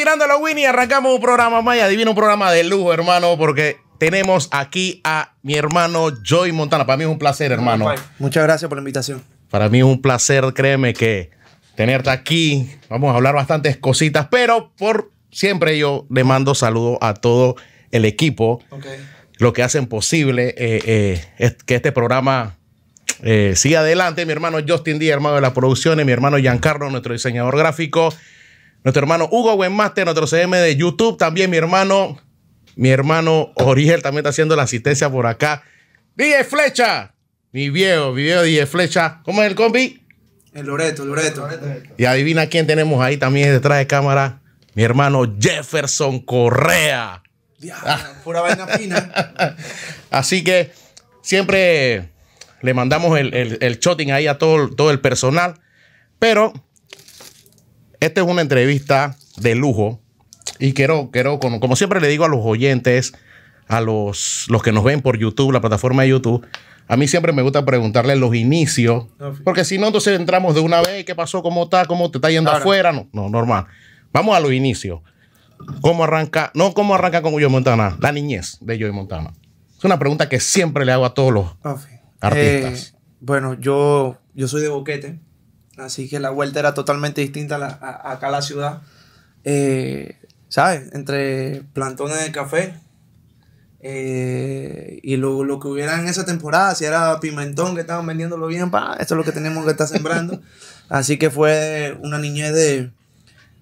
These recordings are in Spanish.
tirando la Winnie arrancamos un programa más. Adivina un programa de lujo, hermano, porque tenemos aquí a mi hermano Joy Montana. Para mí es un placer, hermano. Muchas gracias por la invitación. Para mí es un placer, créeme que tenerte aquí. Vamos a hablar bastantes cositas, pero por siempre yo le mando saludos a todo el equipo. Lo que hacen posible eh, eh, es que este programa eh, siga adelante. Mi hermano Justin Díaz, hermano de las producciones, mi hermano Giancarlo, nuestro diseñador gráfico. Nuestro hermano Hugo Buenmaster, nuestro CM de YouTube. También mi hermano, mi hermano Oriel también está haciendo la asistencia por acá. DJ Flecha, mi viejo, mi viejo DJ Flecha. ¿Cómo es el combi? El Loreto, el Loreto. Y adivina quién tenemos ahí también detrás de cámara. Mi hermano Jefferson Correa. pura vaina Así que siempre le mandamos el, el, ahí a todo, todo el personal. Pero esta es una entrevista de lujo y quiero, quiero como, siempre le digo a los oyentes, a los, los que nos ven por YouTube, la plataforma de YouTube, a mí siempre me gusta preguntarle los inicios, porque si no, entonces entramos de una vez, ¿qué pasó? ¿Cómo está? ¿Cómo te está yendo afuera? No, no, normal. Vamos a los inicios. ¿Cómo arranca? No, ¿cómo arranca con Joey Montana? La niñez de Joey Montana. Es una pregunta que siempre le hago a todos los artistas. Eh, bueno, yo, yo soy de Boquete. Así que la vuelta era totalmente distinta la, acá a la ciudad. Eh, ¿Sabes? Entre plantones de café. Eh, y lo, lo, que hubiera en esa temporada, si era pimentón que estaban vendiéndolo bien, pa, esto es lo que tenemos que estar sembrando. Así que fue una niñez de.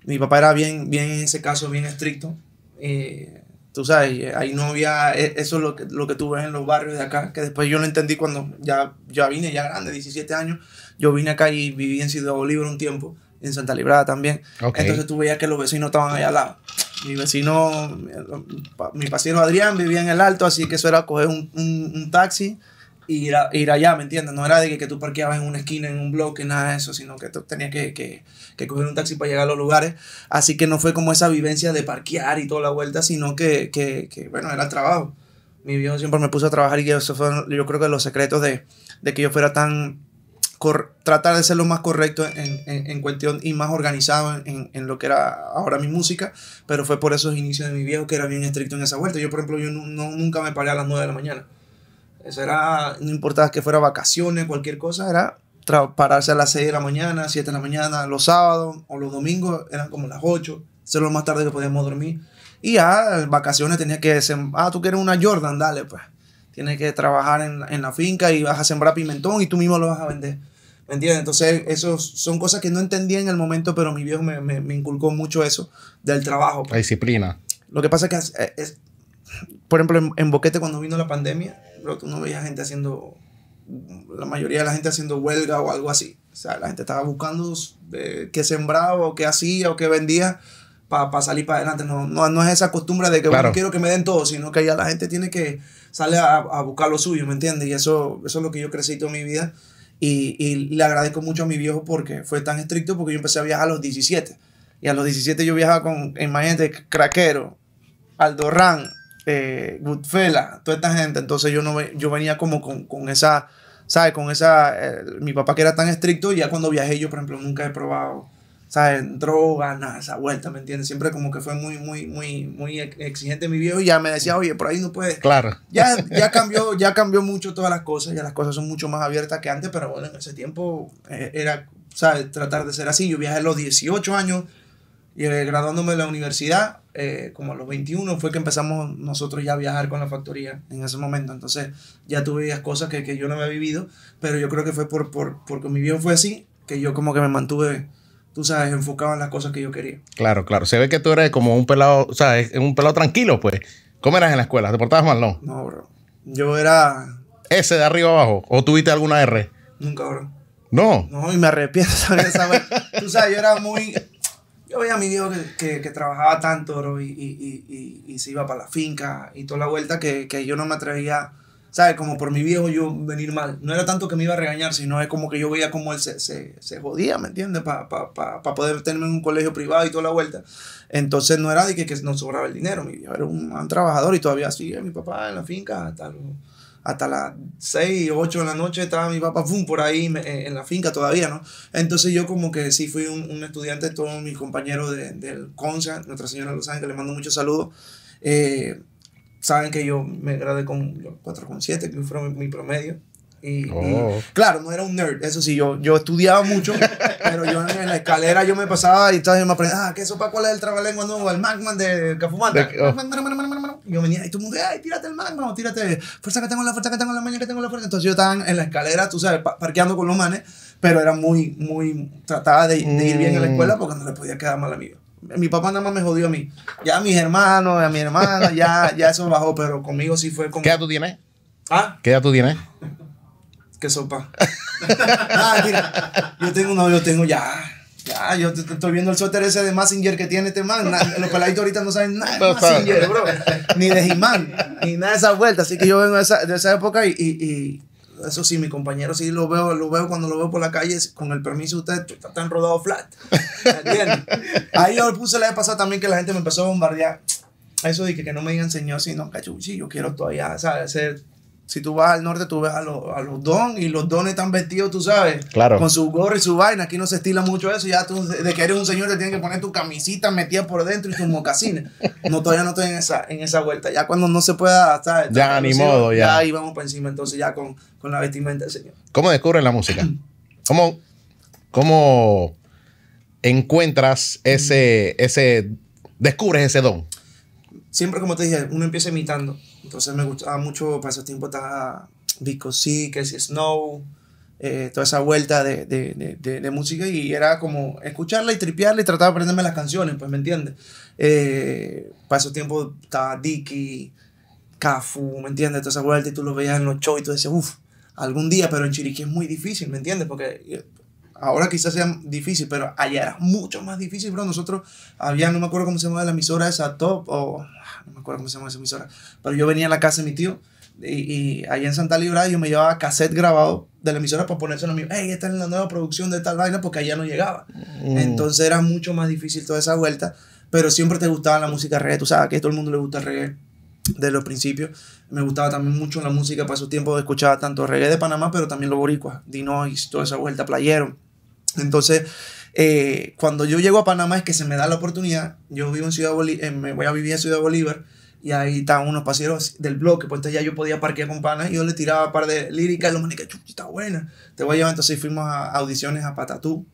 Mi papá era bien, bien en ese caso, bien estricto. Eh, tú sabes, ahí no había, e, eso es lo que, lo que tú ves en los barrios de acá, que después yo lo entendí cuando ya, ya vine, ya grande, 17 años, yo vine acá y viví en Ciudad Bolívar un tiempo, en Santa Librada también. Entonces tú veías que los vecinos estaban allá al lado. Mi vecino, mi vecino Adrián vivía en el alto, así que eso era coger un, un, taxi e ir, ir allá, ¿me entiendes? No era de que, tú parqueabas en una esquina, en un bloque, nada de eso, sino que tú tenías que, que, que, coger un taxi para llegar a los lugares. Así que no fue como esa vivencia de parquear y toda la vuelta, sino que, que bueno, era trabajo mi viejo siempre me puso a trabajar y eso fue, yo creo que los secretos de, de que yo fuera tan, tratar de ser lo más correcto en, cuestión y más organizado en, lo que era ahora mi música, pero fue por esos inicios de mi viejo que era bien estricto en esa vuelta. Yo, por ejemplo, yo nunca me paré a las 9 de la mañana. Eso era, no importaba que fuera vacaciones, cualquier cosa, era pararse a las 6 de la mañana, 7 de la mañana, los sábados o los domingos eran como las 8, ser lo más tarde que podíamos dormir. Y a vacaciones tenía que decir, ah, tú quieres una Jordan, dale pues tienes que trabajar en, en, la finca y vas a sembrar pimentón y tú mismo lo vas a vender. ¿Me entiendes? Entonces, eso son cosas que no entendía en el momento, pero mi viejo me, me, inculcó mucho eso del trabajo. La disciplina. Lo que pasa es que, eh, es, por ejemplo, en, Boquete cuando vino la pandemia, tú no veías gente haciendo, la mayoría de la gente haciendo huelga o algo así. O sea, la gente estaba buscando eh, qué sembraba o qué hacía o qué vendía para salir para adelante. No, no, es esa costumbre de que quiero que me den todo, sino que ya la gente tiene que salir a, buscar lo suyo, ¿me entiendes? Y eso, eso es lo que yo crecí toda mi vida. Y, le agradezco mucho a mi viejo porque fue tan estricto porque yo empecé a viajar a los 17. Y a los 17 yo viajaba con, imagínate, Craquero, Aldorrán, eh, toda esta gente. Entonces yo, no, yo venía como con, esa, ¿sabes? Con esa, eh, mi papá que era tan estricto y ya cuando viajé yo, por ejemplo, nunca he probado ¿sabes? droga, nada, esa vuelta, ¿me entiendes? Siempre como que fue muy, muy, muy, muy exigente mi viejo y ya me decía, oye, por ahí no puedes. Claro. Ya, ya cambió, ya cambió mucho todas las cosas, ya las cosas son mucho más abiertas que antes, pero bueno, en ese tiempo eh, era, ¿sabes? Tratar de ser así. Yo viajé a los 18 años y eh, graduándome de la universidad, eh, como a los 21 fue que empezamos nosotros ya a viajar con la factoría en ese momento. Entonces ya tuve cosas que, yo no había vivido, pero yo creo que fue por, por, porque mi viejo fue así, que yo como que me mantuve tú sabes, enfocado en las cosas que yo quería. Claro, claro. Se ve que tú eres como un pelado, o sea, un pelado tranquilo, pues. ¿Cómo eras en la escuela? ¿Te portabas mal, no? No, bro. Yo era... ¿Ese de arriba abajo? ¿O tuviste alguna R? Nunca, bro. No. No, y me arrepiento de vez. tú sabes, yo era muy... Yo veía a mi viejo que, trabajaba tanto, bro, y, y, y, y, se iba para la finca y toda la vuelta que, que yo no me atrevía ¿sabes? Como por mi viejo yo venir mal. No era tanto que me iba a regañar, sino es como que yo veía como él se, se, se jodía, ¿me entiendes? Para poder tenerme en un colegio privado y toda la vuelta. Entonces no era de que, nos sobraba el dinero. Mi viejo era un, trabajador y todavía sigue eh, mi papá en la finca hasta, hasta las 6, 8 de la noche estaba mi papá boom, por ahí eh, en la finca todavía, ¿no? Entonces yo como que sí fui un, un estudiante, todos mis compañeros del CONSA, Nuestra Señora de Los Ángeles, le mando muchos saludos. Eh, saben que yo me gradué con 4,7, que fue mi promedio. Y, oh. claro, no era un nerd, eso sí, yo, yo estudiaba mucho, pero yo en, la escalera yo me pasaba y me aprendía, ah, ¿qué sopa cuál es el trabalengua nuevo? El Magman de Cafumanta. Oh. Yo venía y todo el mundo, ay, tírate el Magman, tírate, fuerza que tengo la fuerza que tengo la mañana que tengo la fuerza. Entonces yo estaba en la escalera, tú sabes, parqueando con los manes, pero era muy, muy, trataba de, ir bien a la mm. escuela porque no le podía quedar mal a mí. Mi papá nada más me jodió a mí. Ya a mis hermanos, a mi hermana, ya, ya eso me bajó, pero conmigo sí fue como. ¿Qué edad tú tienes? ¿Ah? ¿Qué edad tú tienes? ¿Qué sopa? ah, mira, yo tengo, no, yo tengo ya. Ya, yo estoy viendo el suéter ese de Massinger que tiene este man. los peladitos ahorita no saben nada de Massinger, bro. Ni de he ni nada de esa vuelta. Así que yo vengo de esa, de esa época y eso sí, mi compañero sí lo veo, lo veo cuando lo veo por la calle, con el permiso de usted, está tan rodado flat. Ahí lo puse la vez pasado también que la gente me empezó a bombardear. Eso de que, no me digan señor, sino cachuchi, yo quiero todavía, ¿sabes? Ser si tú vas al norte, tú ves a, los, a don y los dones están vestidos, tú sabes, claro. con su gorro y su vaina. Aquí no se estila mucho eso. Ya tú, de que eres un señor, te tienen que poner tu camisita metida por dentro y tus mocasines. No, todavía no estoy en esa, en esa vuelta. Ya cuando no se pueda, estar. Ya, ni modo, ya. Ya ahí vamos encima, entonces ya con, con la vestimenta del señor. ¿Cómo descubres la música? ¿Cómo, cómo encuentras ese, ese, descubres ese don? siempre como te dije, uno empieza imitando. Entonces me gustaba mucho, para esos tiempos estaba Vico sí, que Snow, eh, toda esa vuelta de, de, de, de, música y era como escucharla y tripearla y tratar de aprenderme las canciones, pues me entiendes. Eh, para esos tiempos estaba Dicky, Cafu, ¿me entiendes? Toda esa vuelta y tú lo veías en los shows y tú decías, uff, algún día, pero en Chiriquí es muy difícil, ¿me entiendes? Porque eh, ahora quizás sea difícil, pero allá era mucho más difícil, bro. Nosotros había, no me acuerdo cómo se llamaba la emisora esa, Top, o ah, no me acuerdo cómo se llamaba esa emisora, pero yo venía a la casa de mi tío y, allá en Santa Libra yo me llevaba cassette grabado de la emisora para ponérselo a mí, hey, esta es la nueva producción de tal vaina, porque allá no llegaba. Mm. Entonces era mucho más difícil toda esa vuelta, pero siempre te gustaba la música reggae, tú sabes que a todo el mundo le gusta el reggae de los principios. Me gustaba también mucho la música para su tiempo, escuchaba tanto reggae de Panamá, pero también los boricuas, Dinois, toda esa vuelta, Playero. Entonces, eh, cuando yo llego a Panamá es que se me da la oportunidad, yo vivo en Ciudad Bolívar, eh, me voy a vivir a Ciudad Bolívar, y ahí están unos paseros del bloque, pues entonces ya yo podía parquear con panas y yo le tiraba un par de líricas y los manes que está buena, te voy a llevar. Entonces fuimos a audiciones a Patatú.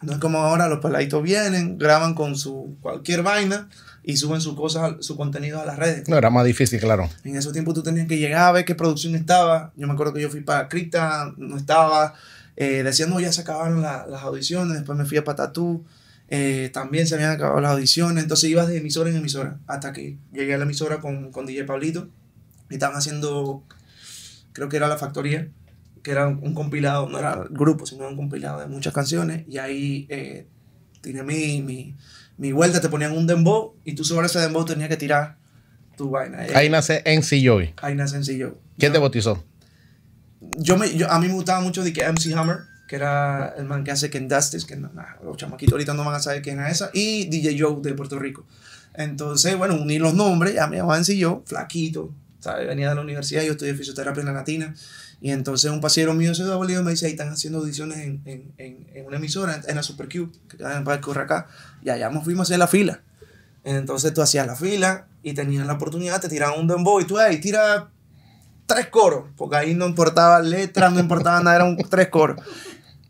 Entonces, como ahora los peladitos vienen, graban con su cualquier vaina y suben sus cosas, su contenido a las redes. No, era más difícil, claro. En esos tiempos tú tenías que llegar a ver qué producción estaba. Yo me acuerdo que yo fui para Crita, no estaba. Eh, decían, no, ya se acabaron las audiciones, después me fui a Patatú, eh, también se habían acabado las audiciones, entonces ibas de emisora en emisora, hasta que llegué a la emisora con, con DJ Pablito, y estaban haciendo, creo que era La Factoría, que era un, compilado, no era grupo, sino un compilado de muchas canciones, y ahí eh, tiré mi, vuelta, te ponían un dembow, y tú sobre ese dembow tenías que tirar tu vaina. Eh. Ahí nace en Joy. Ahí nace ¿Quién te bautizó? yo me, a mí me gustaba mucho de que MC Hammer, que era el man que hace Ken Dustis, que los chamaquitos ahorita no van a saber quién es esa, y DJ Joe de Puerto Rico. Entonces, bueno, uní los nombres, ya me llamaban y yo, flaquito, ¿sabes? venía de la universidad, yo estudié fisioterapia en la Latina, y entonces un pasero mío se da me dice, ahí están haciendo audiciones en, una emisora, en, la Super Q, que está en Parque acá y allá nos fuimos a hacer la fila. Entonces tú hacías la fila y tenías la oportunidad, te tiraban un dembow y tú, ahí tira tres coros, porque ahí no importaba letras, no importaba nada, eran tres coros.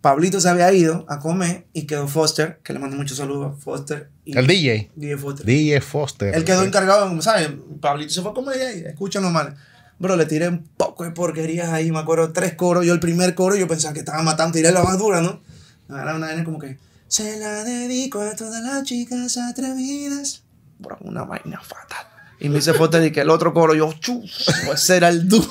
Pablito se había ido a comer y quedó Foster, que le mando muchos saludos a Foster. Y ¿El DJ? DJ Foster. DJ Foster. Él quedó encargado, ¿sabes? Pablito se fue a comer y escucha mal. Bro, le tiré un poco de porquerías ahí, me acuerdo, tres coros. Yo el primer coro, yo pensaba que estaba matando, tiré la más dura, ¿no? Era una vaina como que, se la dedico a todas las chicas atrevidas. Bro, una vaina fatal. Y me hice foto y que el otro coro, yo, chus, pues era el duro.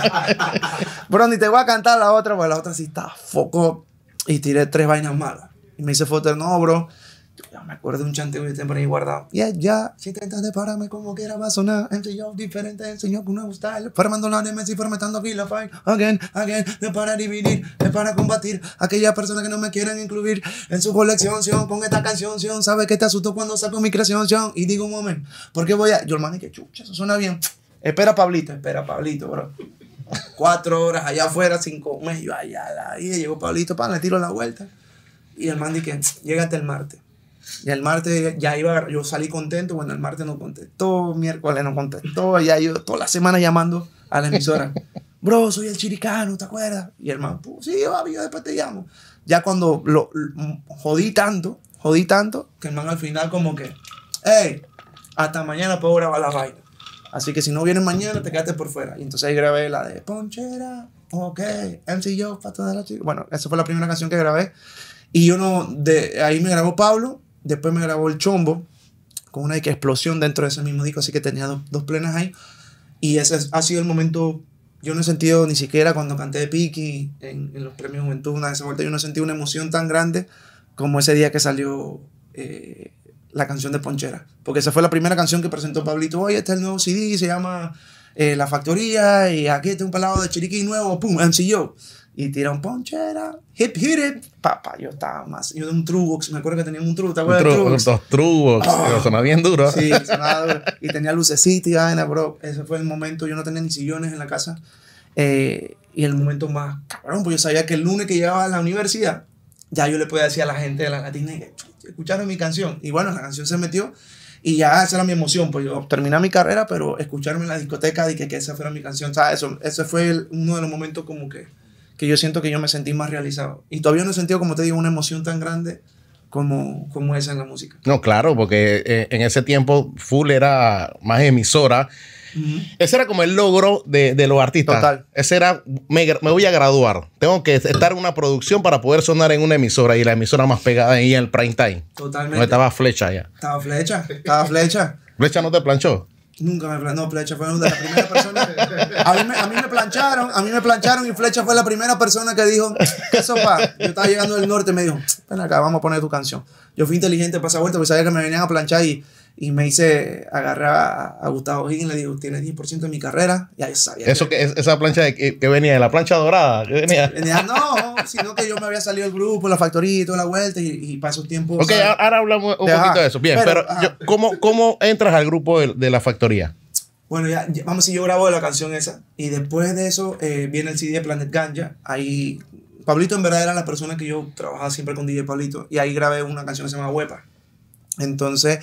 Bro, ni te voy a cantar la otra, porque la otra sí está foco. Y tiré tres vainas malas. Y me hice fuerte, no, bro me acuerdo de un chante que tengo por ahí guardado. Y ya, si intentas de como quiera va a sonar. Enseñó diferente, enseñó con nuevo style. Formando la Nemesis, formatando aquí la fight. Again, again, es para dividir, es para combatir. Aquellas personas que no me quieren incluir en su colección, Sion. Con esta canción, Sion. Sabes que te asustó cuando saco mi creación, Sion. Y digo, un momento, ¿por qué voy a...? Yo, hermano, que chucha, eso suena bien. Espera, Pablito, espera, Pablito, bro. Cuatro horas allá afuera, cinco meses. Yo allá, ahí llegó Pablito, para le tiro la vuelta. Y el man llega hasta el martes. Y el martes ya iba, yo salí contento, bueno, el martes no contestó, miércoles no contestó, ya yo toda la semana llamando a la emisora. Bro, soy el chiricano, ¿te acuerdas? Y el man, pues sí, va, yo después te llamo. Ya cuando lo, mm, jodí tanto, jodí tanto, que el man al final como que, hey, hasta mañana puedo grabar la vaina. Así que si no vienes mañana, te quedaste por fuera. Y entonces ahí grabé la de Ponchera, ok, MC Yo, para todas la chicas... Bueno, esa fue la primera canción que grabé. Y yo no, de ahí me grabó Pablo Después me grabó el chombo con una explosión dentro de ese mismo disco, así que tenía dos, plenas ahí. Y ese ha sido el momento, yo no he sentido ni siquiera cuando canté de Piki en, los premios Juventud, una de esas vueltas, yo no he sentido una emoción tan grande como ese día que salió eh, la canción de Ponchera. Porque esa fue la primera canción que presentó Pablito. Oye, este es el nuevo CD, se llama eh, La Factoría, y aquí está un palado de Chiriquí nuevo, pum, MC yo y un ponchera, hip hip it. Papá, yo estaba más. Yo de un Trubox, me acuerdo que tenía un Trubox, ¿te acuerdas? Un Trubox? Dos Trubox, ah. sonaba bien duro. Sí, sonaba duro. Y tenía lucecita y vaina, bro. Ese fue el momento, yo no tenía ni sillones en la casa. Eh, y el momento más cabrón, pues yo sabía que el lunes que llegaba a la universidad, ya yo le podía decir a la gente de la latina escucharon mi canción. Y bueno, la canción se metió. Y ya esa era mi emoción, pues yo terminé mi carrera, pero escucharme en la discoteca, y que, que esa fuera mi canción, ¿sabes? Eso, ese fue uno de los momentos como que que yo siento que yo me sentí más realizado. Y todavía no he sentido, como te digo, una emoción tan grande como, como esa en la música. No, claro, porque eh, en ese tiempo Full era más emisora. Ese era como el logro de, los artistas. Ese era, me, voy a graduar. Tengo que estar en una producción para poder sonar en una emisora. Y la emisora más pegada ahí en el prime time. Totalmente. No estaba flecha ya. Estaba flecha, estaba flecha. ¿Flecha no te planchó? Nunca me planchó. Flecha fue una de las primeras personas... A mí, me, a mí me plancharon, a mí me plancharon y Flecha fue la primera persona que dijo, ¿qué sopa? Yo estaba llegando del norte y me dijo, ven acá, vamos a poner tu canción. Yo fui inteligente para vuelta porque sabía que me venían a planchar y y me hice, agarré a, Gustavo Higgins, le digo, tienes 10% de mi carrera. Y ahí sabía. ¿Eso que, esa plancha que, que, venía, la plancha dorada, venía. venía no, sino que yo me había salido del grupo, la factoría y toda la vuelta, y, y tiempo. Ok, ahora hablamos un poquito de eso. Bien, pero, ¿cómo, entras al grupo de, la factoría? Bueno, ya, vamos, si yo grabo la canción esa. Y después de eso eh, viene el CD de Planet Ganja. Ahí, Pablito en verdad era la persona que yo trabajaba siempre con DJ Pablito. Y ahí grabé una canción que se llama Huepa. Entonces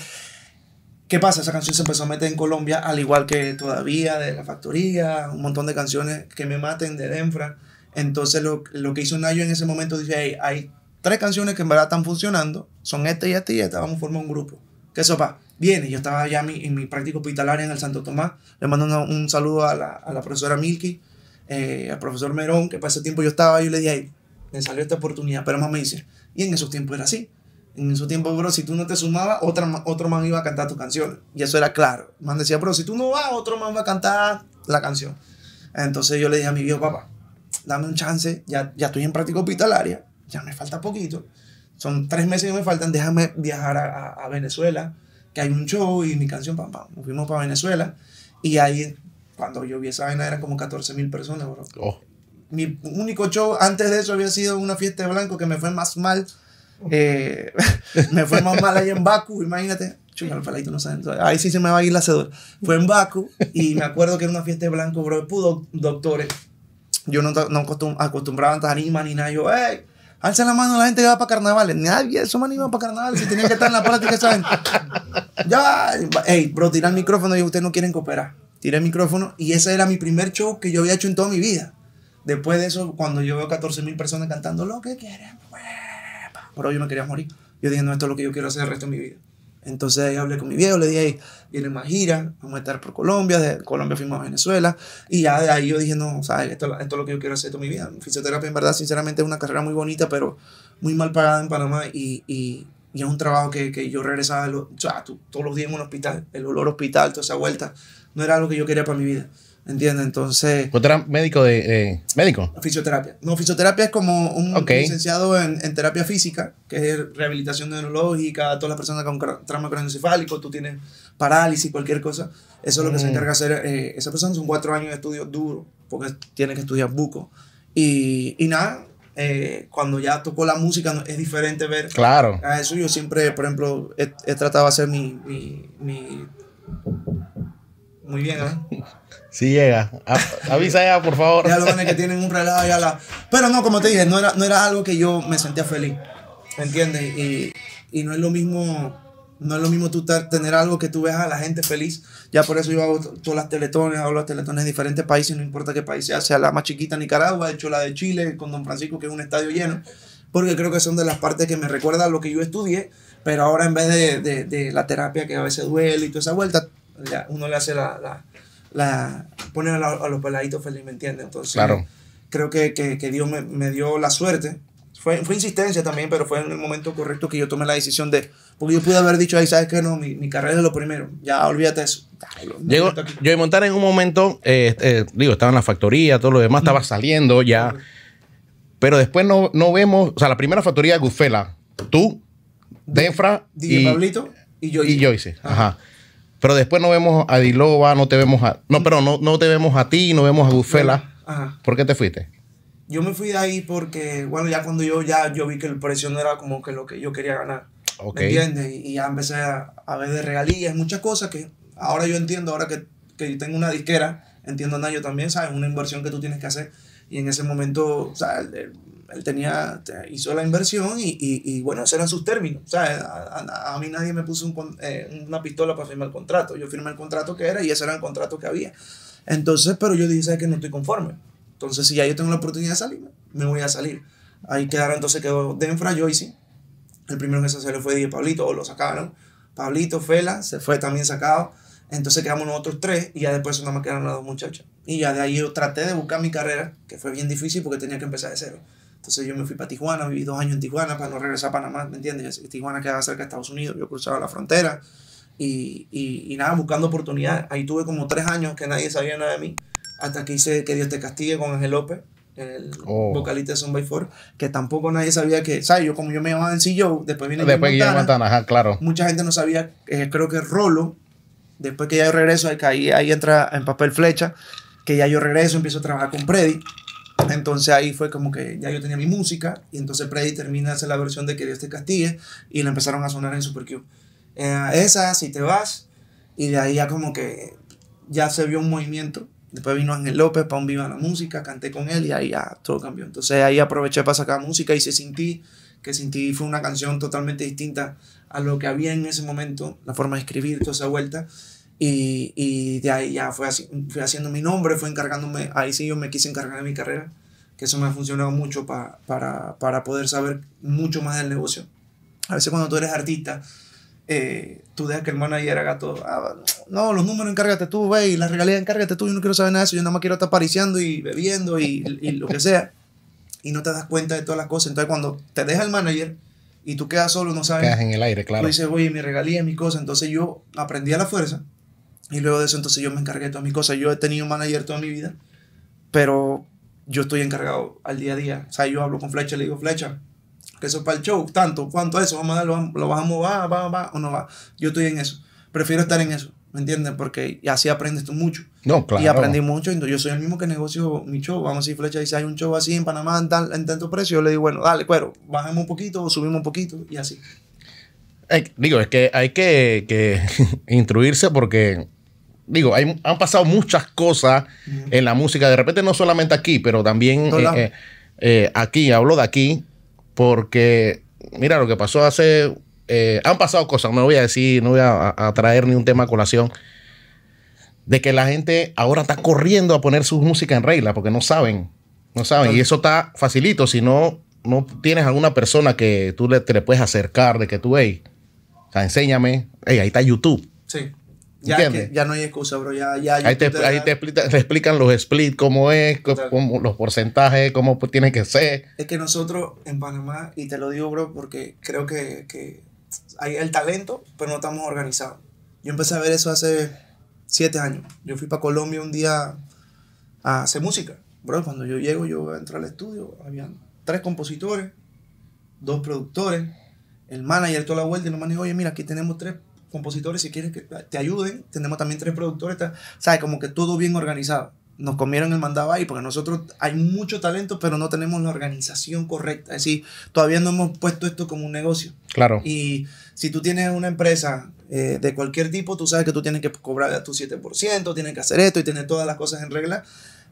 ¿Qué pasa? Esa canción se empezó a meter en Colombia, al igual que todavía de La Factoría, un montón de canciones que me maten de Denfra. Entonces lo, que hizo Nayo en ese momento dije, hay tres canciones que en verdad están funcionando, son esta y esta y esta, vamos a formar un grupo. ¿Qué sopa? Viene, yo estaba allá en mi práctica hospitalaria en el Santo Tomás, le mando un saludo a la, profesora Milky, eh, al profesor Merón, que para ese tiempo yo estaba, yo le dije, me salió esta oportunidad, pero más me dice, y en esos tiempos era así, en su tiempo, bro, si tú no te sumabas, otra, otro man iba a cantar tu canción. Y eso era claro. man decía, bro, si tú no vas, otro man va a cantar la canción. Entonces yo le dije a mi viejo, papá, dame un chance, ya, ya estoy en práctica hospitalaria, ya me falta poquito. Son tres meses que me faltan, déjame viajar a, Venezuela, que hay un show y mi canción, pam, pam. Nos fuimos para Venezuela. Y ahí, cuando yo vi esa vaina, eran como 14 mil personas, bro. Oh. Mi único show antes de eso había sido una fiesta de blanco que me fue más mal eh, me fue más mal ahí en Baku, imagínate. el no saben. Ahí sí se me va a ir la cedura. Fue en Baku y me acuerdo que era una fiesta de blanco, bro. Pudo, doctores. Yo no, acostumbraba a tantas animas ni nada. Yo, ¡ey! Alza la mano la gente que va para carnavales. Nadie, eso me para carnavales. Si tenía que estar en la práctica, ¿saben? Ya, hey bro, tira el micrófono y ustedes no quieren cooperar. Tiré el micrófono y ese era mi primer show que yo había hecho en toda mi vida. Después de eso, cuando yo veo 14 mil personas cantando lo que quieren pues" hoy yo me quería morir. Yo dije, no, esto es lo que yo quiero hacer el resto de mi vida. Entonces ahí hablé con mi viejo, le dije, ahí viene más gira, vamos a estar por Colombia, de Colombia fuimos a Venezuela, y ya de ahí yo dije, no, sabes esto, esto, es lo que yo quiero hacer toda mi vida. Fisioterapia, en verdad, sinceramente, es una carrera muy bonita, pero muy mal pagada en Panamá, y, y, y es un trabajo que, que yo regresaba, o sea, todos los días en un hospital, el olor hospital, toda esa vuelta, no era algo que yo quería para mi vida. ¿Entiendes? Entonces. ¿Vos eras médico de. médico? Fisioterapia. No, fisioterapia es como un licenciado en, terapia física, que es rehabilitación neurológica, todas las personas con trauma craneoencefálico, tú tienes parálisis, cualquier cosa. Eso es lo que se mm. encarga de hacer eh, esa persona. Son cuatro años de estudio duro, porque tiene que estudiar buco. Y, nada, eh, cuando ya tocó la música es diferente ver claro. a eso. Yo siempre, por ejemplo, he, tratado de hacer mi, Muy bien, ¿eh? Si llega. avisa ya, por favor. Ya lo van que tienen un relajo Pero no, como te dije, no era, no era algo que yo me sentía feliz. entiendes? Y, no es lo mismo. No es lo mismo tú tener algo que tú veas a la gente feliz. Ya por eso yo hago todas las teletones, hago las teletones de diferentes países, no importa qué país sea, sea la más chiquita Nicaragua, he hecho la de Chile, con Don Francisco, que es un estadio lleno, porque creo que son de las partes que me recuerdan lo que yo estudié, pero ahora en vez de, la terapia que a veces duele y toda esa vuelta, uno le hace la la, poner a, los peladitos feliz, ¿me entiendes? Entonces, claro. creo que, que, que Dios me, me, dio la suerte. Fue, fue insistencia también, pero fue en el momento correcto que yo tomé la decisión de. Porque yo pude haber dicho ahí, ¿sabes qué? No, mi, mi carrera es lo primero. Ya, olvídate eso. Llegó, a montar en un momento, digo, estaba en la factoría, todo lo demás, estaba saliendo ya. Pero después no, no, vemos, o sea, la primera factoría de Gufela, tú, Defra, DJ y, Pablito y yo Y yo ajá. ajá. Pero después no vemos a Diloba, no te vemos a. No, pero no, no te vemos a ti, no vemos a Gufela. Ajá. ¿Por qué te fuiste? Yo me fui de ahí porque, bueno, ya cuando yo ya yo vi que el precio no era como que lo que yo quería ganar. entiendes? Y ya empecé a, ver de regalías, muchas cosas que ahora yo entiendo, ahora que, que tengo una disquera, entiendo nada, yo también, ¿sabes? Una inversión que tú tienes que hacer. Y en ese momento, o sea, él tenía, hizo la inversión y, y, y bueno, esos eran sus términos. O sea, a, mí nadie me puso un, eh, una pistola para firmar el contrato. Yo firmé el contrato que era y ese era el contrato que había. Entonces, pero yo dije, ¿sabes que No estoy conforme. Entonces, si ya yo tengo la oportunidad de salir, me voy a salir. Ahí quedaron, entonces quedó Denfra, Joyce. El primero que se salió fue Diego Pablito, o lo sacaron. Pablito, Fela, se fue también sacado. Entonces quedamos nosotros tres y ya después nada más quedaron las dos muchachas. Y ya de ahí yo traté de buscar mi carrera, que fue bien difícil porque tenía que empezar de cero. Entonces yo me fui para Tijuana, viví dos años en Tijuana para no regresar a Panamá, ¿me entiendes? Tijuana quedaba cerca de Estados Unidos, yo cruzaba la frontera y, y, nada, buscando oportunidades. Ahí tuve como tres años que nadie sabía nada de mí, hasta que hice Que Dios te castigue con Ángel López, el oh. vocalista de Son by Four, que tampoco nadie sabía que, ¿sabes? Yo como yo me llamaba en CEO, después vine después Montana, claro. Mucha gente no sabía, eh, creo que Rolo, después que ya yo regreso, ahí, ahí entra en papel flecha, que ya yo regreso, empiezo a trabajar con Freddy entonces ahí fue como que ya yo tenía mi música y entonces predi termina de hacer la versión de Que Dios te castigue y la empezaron a sonar en Super eh, esa, si te vas, y de ahí ya como que ya se vio un movimiento. Después vino Ángel López para un Viva la Música, canté con él y ahí ya todo cambió. Entonces ahí aproveché para sacar música y se sentí que sentí fue una canción totalmente distinta a lo que había en ese momento, la forma de escribir, toda esa vuelta. Y, y, de ahí ya fue así, fui haciendo mi nombre, fue encargándome, ahí sí yo me quise encargar de mi carrera, que eso me ha funcionado mucho para para, para, poder saber mucho más del negocio. A veces cuando tú eres artista, eh, tú dejas que el manager haga todo, ah, no, los números encárgate tú, güey. y la regalías encárgate tú, yo no quiero saber nada de eso, yo nada más quiero estar pariciando y bebiendo y, y lo que sea, y no te das cuenta de todas las cosas, entonces cuando te deja el manager, y tú quedas solo, no sabes. Quedas en el aire, claro. Y dices, oye, mi regalía, mi cosa. Entonces yo aprendí a la fuerza, y luego de eso entonces yo me encargué de todas mis cosas. Yo he tenido un manager toda mi vida, pero yo estoy encargado al día a día. O sea, yo hablo con Flecha, le digo, Flecha, que eso para el show, tanto, cuánto eso, vamos a lo bajamos, va, va, va o no va. Yo estoy en eso. Prefiero estar en eso, ¿me entiendes? Porque así aprendes tú mucho. No, claro. Y aprendí mucho. Yo soy el mismo que negocio mi show. Vamos a decir, Flecha dice, hay un show así en Panamá en, tal, tanto precio. Yo le digo, bueno, dale, pero bajemos un poquito o subimos un poquito y así. Eh, digo, es que hay que, que instruirse porque digo, han pasado muchas cosas en la música, de repente no solamente aquí, pero también eh, eh, eh, aquí, hablo de aquí, porque mira lo que pasó hace, han pasado cosas, no voy a decir, no voy a, traer ni un tema a colación, de que la gente ahora está corriendo a poner su música en regla, porque no saben, no saben, y eso está facilito, si no, no tienes alguna persona que tú le, te le puedes acercar, de que tú, hey, o enséñame, hey, ahí está YouTube. Sí ya, ya no hay excusa, bro. ahí te, explican los splits, cómo es, los porcentajes, cómo pues tiene que ser. Es que nosotros en Panamá, y te lo digo, bro, porque creo que, hay el talento, pero no estamos organizados. Yo empecé a ver eso hace siete años. Yo fui para Colombia un día a hacer música. Bro, cuando yo llego, yo entro al estudio, habían tres compositores, dos productores, el manager toda la vuelta y nos manager, oye, mira, aquí tenemos tres compositores, si quieres que te ayuden. Tenemos también tres productores, ¿sabes? Como que todo bien organizado. Nos comieron el mandado ahí porque nosotros hay mucho talento, pero no tenemos la organización correcta. Es decir, todavía no hemos puesto esto como un negocio. Claro. Y si tú tienes una empresa eh, de cualquier tipo, tú sabes que tú tienes que cobrar a tu 7%, tienes que hacer esto y tener todas las cosas en regla.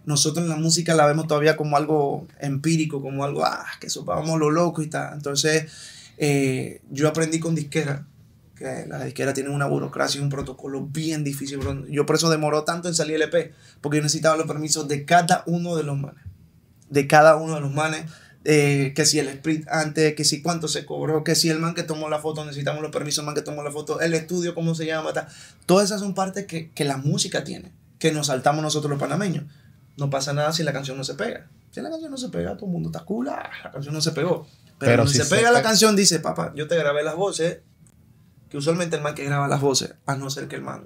Nosotros en la música la vemos todavía como algo empírico, como algo, ah, que eso lo loco y tal. Entonces, eh, yo aprendí con disquera que las disqueras tienen una burocracia y un protocolo bien difícil. Yo por eso demoró tanto en salir el EP, porque yo necesitaba los permisos de cada uno de los manes. De cada uno de los manes. Eh, que si el split antes, que si cuánto se cobró, que si el man que tomó la foto, necesitamos los permisos, del man que tomó la foto, el estudio, cómo se llama, Todas esas son partes que, la música tiene, que nos saltamos nosotros los panameños. No pasa nada si la canción no se pega. Si la canción no se pega, todo el mundo está cool, ah, la canción no se pegó. Pero, si se, pega la canción, dice, papá, yo te grabé las voces, que usualmente el man que graba las voces, a no ser que el man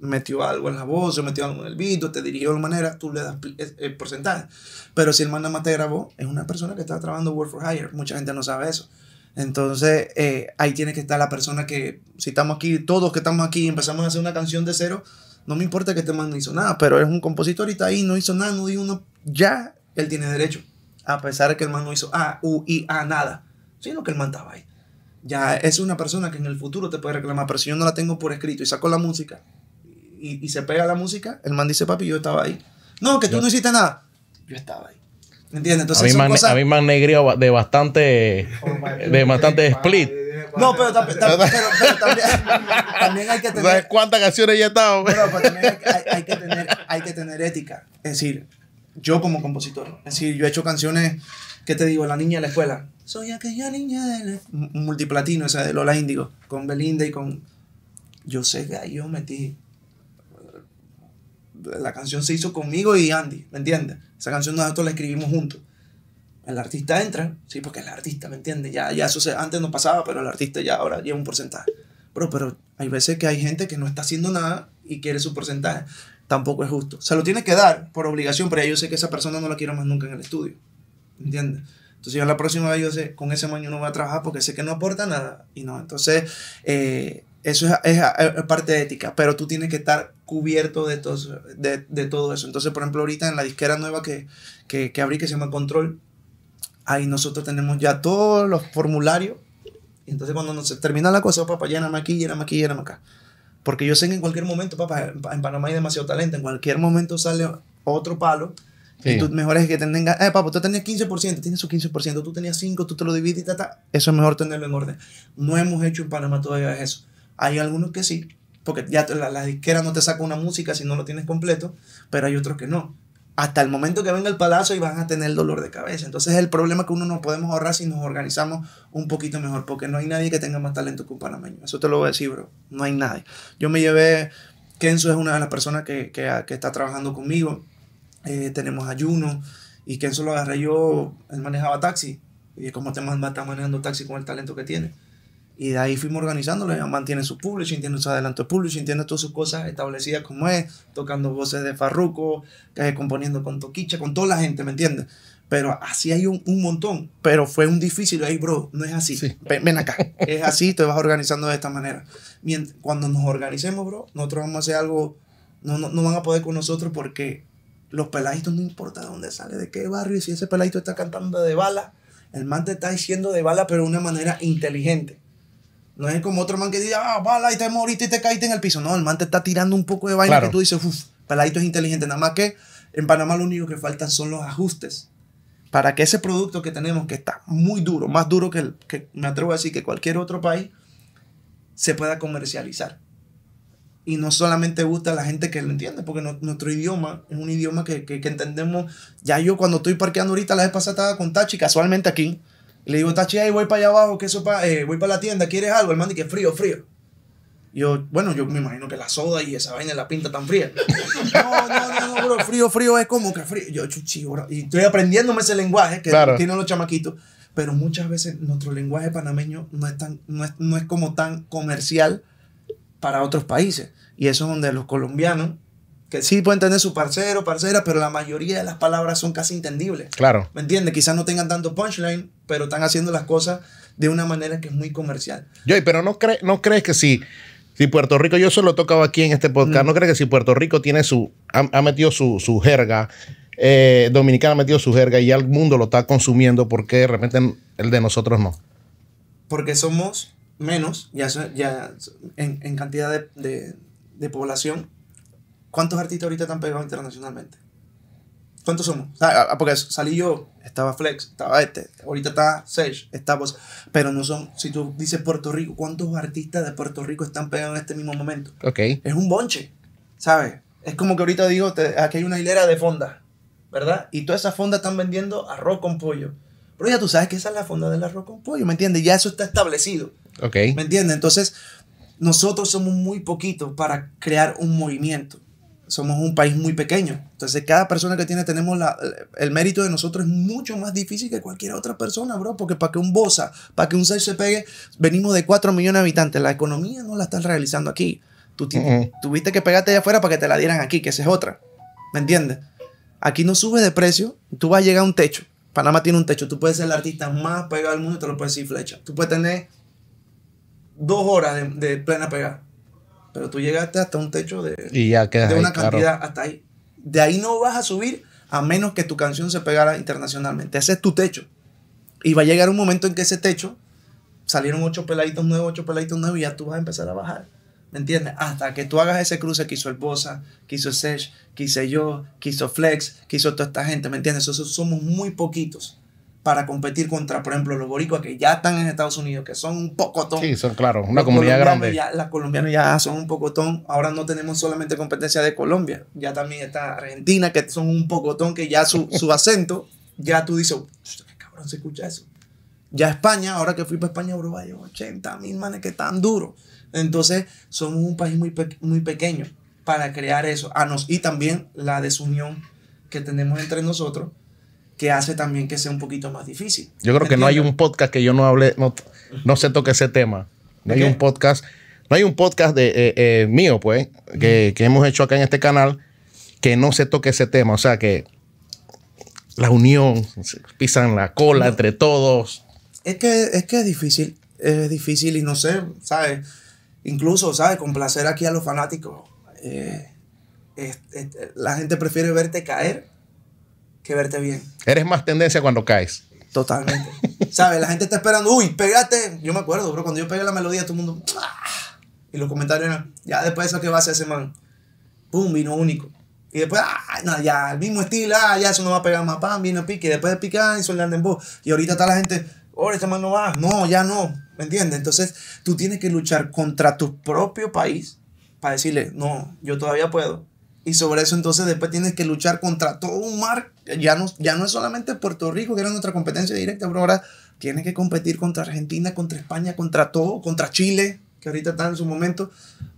metió algo en la voz, o metió algo en el beat, o te dirigió de alguna manera, tú le das el porcentaje. Pero si el man nada más te grabó, es una persona que está trabajando Work for Hire. Mucha gente no sabe eso. Entonces, eh, ahí tiene que estar la persona que, si estamos aquí, todos que estamos aquí, empezamos a hacer una canción de cero, no me importa que este man no hizo nada, pero es un compositor y está ahí, no hizo nada, no dijo uno, ya, él tiene derecho. A pesar de que el man no hizo A, U, I, A, nada, sino que el man estaba ahí ya es una persona que en el futuro te puede reclamar, pero si yo no la tengo por escrito y saco la música y, y se pega la música, el man dice, papi, yo estaba ahí. No, que tú no hiciste nada. Yo estaba ahí. ¿Me ¿Entiendes? Entonces, a, mí a mí me han negrido de bastante, oh de bastante split. No, pero, también, también, hay que tener. ¿Sabes cuántas canciones ya he estado? Pero, también hay, que tener, hay que tener ética. Es decir, yo como compositor. Es decir, yo he hecho canciones, ¿qué te digo? La niña de la escuela. Soy aquella niña de la... Un multiplatino, esa de Lola Índigo, con Belinda y con... Yo sé que ahí yo metí... La canción se hizo conmigo y Andy, ¿me entiendes? Esa canción nosotros la escribimos juntos. El artista entra, sí, porque el artista, ¿me entiendes? Ya, ya eso antes no pasaba, pero el artista ya ahora lleva un porcentaje. pero pero hay veces que hay gente que no está haciendo nada y quiere su porcentaje tampoco es justo. Se lo tiene que dar por obligación, pero yo sé que esa persona no la quiero más nunca en el estudio. ¿Entiendes? Entonces yo la próxima vez yo sé, con ese maño no voy a trabajar porque sé que no aporta nada. Y no, entonces eh, eso es, es, parte de ética, pero tú tienes que estar cubierto de, de, de, todo eso. Entonces, por ejemplo, ahorita en la disquera nueva que, que, que abrí, que se llama Control, ahí nosotros tenemos ya todos los formularios. Y entonces cuando se termina la cosa, papá, lléname aquí, lléname aquí, lléname acá. Porque yo sé que en cualquier momento, papá, en Panamá hay demasiado talento, en cualquier momento sale otro palo. Y tú mejor es que te tengas, eh, papá, tú tenías 15%, tienes su 15%, tú tenías 5, tú te lo divides y ta, Eso es mejor tenerlo en orden. No hemos hecho en Panamá todavía eso. Hay algunos que sí, porque ya la, la disquera no te saca una música si no lo tienes completo, pero hay otros que no hasta el momento que venga el palacio y van a tener dolor de cabeza. Entonces el problema que uno no podemos ahorrar si nos organizamos un poquito mejor, porque no hay nadie que tenga más talento que un panameño. Eso te lo voy a decir, bro. No hay nadie. Yo me llevé, Kenzo es una de las personas que, está trabajando conmigo. Eh, tenemos ayuno y Kenzo lo agarré yo, él manejaba taxi. Y es como te manda, está manejando taxi con el talento que tiene. Y de ahí fuimos organizándolo. el su publishing, tiene su adelanto de publishing, tiene todas sus cosas establecidas como es, tocando voces de farruco eh, componiendo con Toquicha, con toda la gente, ¿me entiendes? Pero así hay un, montón. Pero fue un difícil. Ahí, bro, no es así. Ven, acá. es así, te vas organizando de esta manera. cuando nos organicemos, bro, nosotros vamos a hacer algo. No, no, no van a poder con nosotros porque los peladitos no importa de dónde sale, de qué barrio. Si ese peladito está cantando de bala, el man te está diciendo de bala, pero de una manera inteligente no es como otro man que diga, ah, bala y te moriste y te caíste en el piso. No, el man te está tirando un poco de vaina que tú dices, uff, paladito es inteligente. Nada más que en Panamá lo único que faltan son los ajustes para que ese producto que tenemos, que está muy duro, más duro que, que me atrevo a decir que cualquier otro país, se pueda comercializar. Y no solamente gusta a la gente que lo entiende, porque nuestro idioma es un idioma que, entendemos. Ya yo cuando estoy parqueando ahorita, la vez pasada con Tachi, casualmente aquí, le digo, Tachi, ahí voy para allá abajo, que eso eh, voy para la tienda, ¿quieres algo? El man dice, frío, frío. yo, bueno, yo me imagino que la soda y esa vaina la pinta tan fría. no, no, no, no, frío, frío es como que frío. Yo, chuchi, bro. Y estoy aprendiéndome ese lenguaje que tienen los chamaquitos. Pero muchas veces nuestro lenguaje panameño no es, tan, no es como tan comercial para otros países. Y eso es donde los colombianos que sí pueden tener su parcero, parcera, pero la mayoría de las palabras son casi entendibles. Claro. ¿Me entiendes? Quizás no tengan tanto punchline, pero están haciendo las cosas de una manera que es muy comercial. Yo, pero no, no crees que si, si Puerto Rico, yo solo he tocado aquí en este podcast, mm. ¿no crees que si Puerto Rico tiene su, ha, metido su, jerga, eh, Dominicana ha metido su jerga y ya el mundo lo está consumiendo, ¿por qué de repente el de nosotros no? Porque somos menos, ya, ya en, cantidad de, de población, ¿Cuántos artistas ahorita están pegados internacionalmente? ¿Cuántos somos? Ah, ah, porque salí yo, estaba Flex, estaba este, ahorita está Sage, está vos, pero no son, si tú dices Puerto Rico, ¿cuántos artistas de Puerto Rico están pegados en este mismo momento? Ok. Es un bonche, ¿sabes? Es como que ahorita digo, aquí hay una hilera de fonda, ¿verdad? Y todas esas fondas están vendiendo arroz con pollo. Pero ya tú sabes que esa es la fonda del arroz con pollo, ¿me entiendes? Ya eso está establecido. Ok. ¿Me entiendes? Entonces, nosotros somos muy poquitos para crear un movimiento somos un país muy pequeño. Entonces, cada persona que tiene, tenemos la, el mérito de nosotros es mucho más difícil que cualquier otra persona, bro. Porque para que un Bosa, para que un seis se pegue, venimos de 4 millones de habitantes. La economía no la están realizando aquí. Tú tuviste que pegarte allá afuera para que te la dieran aquí, que esa es otra. ¿Me entiendes? Aquí no sube de precio, tú vas a llegar a un techo. Panamá tiene un techo. Tú puedes ser el artista más pegado del mundo y te lo puedes decir flecha. Tú puedes tener dos horas de plena pegada. Pero tú llegaste hasta un techo de, de una cantidad hasta ahí. De ahí no vas a subir a menos que tu canción se pegara internacionalmente. Ese es tu techo. Y va a llegar un momento en que ese techo salieron ocho peladitos nuevos, ocho peladitos nuevos y ya tú vas a empezar a bajar. ¿Me entiendes? Hasta que tú hagas ese cruce que hizo el Bosa, que hizo Sesh, que hice yo, que hizo Flex, que hizo toda esta gente. ¿Me entiendes? somos muy poquitos para competir contra, por ejemplo, los boricuas que ya están en Estados Unidos, que son un pocotón. Sí, son, claro, una comunidad grande. Ya, las colombianas ya son un pocotón. Ahora no tenemos solamente competencia de Colombia, ya también está Argentina, que son un pocotón, que ya su, acento, ya tú dices, qué cabrón se escucha eso. Ya España, ahora que fui para España, bro, vaya, 80 mil manes que están duros. Entonces, somos un país muy, muy pequeño para crear eso. a nos, y también la desunión que tenemos entre nosotros que hace también que sea un poquito más difícil. Yo creo que no hay un podcast que yo no hable, no, se toque ese tema. No hay un podcast, no hay un podcast de, eh, eh, mío, pues, que, hemos hecho acá en este canal que no se toque ese tema. O sea, que la unión, pisan la cola entre todos. Es que, es que es difícil, es difícil y no sé, ¿sabes? Incluso, ¿sabes? Complacer aquí a los fanáticos. Eh, la gente prefiere verte caer que verte bien. Eres más tendencia cuando caes. Totalmente. ¿Sabes? La gente está esperando, uy, pégate. Yo me acuerdo, bro, cuando yo pegué la melodía, todo el mundo. Ah". Y los comentarios eran, ya después de eso, ¿qué va a hacer ese man? Pum, vino único. Y después, ah, no, ya, el mismo estilo, ah, ya, eso no va a pegar más pan, vino pique. Y después de picar, ah, y hizo en voz. Y ahorita está la gente, oh, este man no va, no, ya no. ¿Me entiendes? Entonces, tú tienes que luchar contra tu propio país para decirle, no, yo todavía puedo. Y sobre eso, entonces, después tienes que luchar contra todo un mar ya no, ya no es solamente Puerto Rico, que era nuestra competencia directa, pero ahora tiene que competir contra Argentina, contra España, contra todo, contra Chile, que ahorita está en su momento.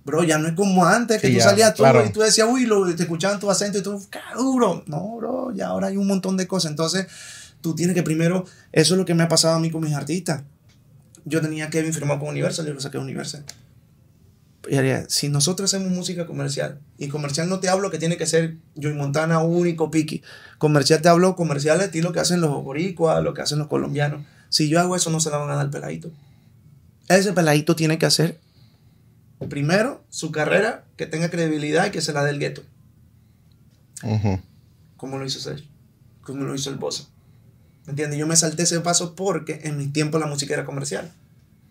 Bro, ya no es como antes, que tú salías tú y tú decías, uy, te escuchaban tu acento y tú, duro No, bro, ya ahora hay un montón de cosas. Entonces, tú tienes que primero, eso es lo que me ha pasado a mí con mis artistas. Yo tenía Kevin firmado con Universal, yo lo saqué de Universal si nosotros hacemos música comercial, y comercial no te hablo que tiene que ser Joy Montana, único, Piki, comercial te hablo comercial de ti, lo que hacen los boricuas, lo que hacen los colombianos. Si yo hago eso, no se la van a dar peladito. Ese peladito tiene que hacer primero su carrera, que tenga credibilidad y que se la dé el gueto. Como lo hizo Sergio, como lo hizo el Bosa. ¿Entiendes? Yo me salté ese paso porque en mi tiempo la música era comercial.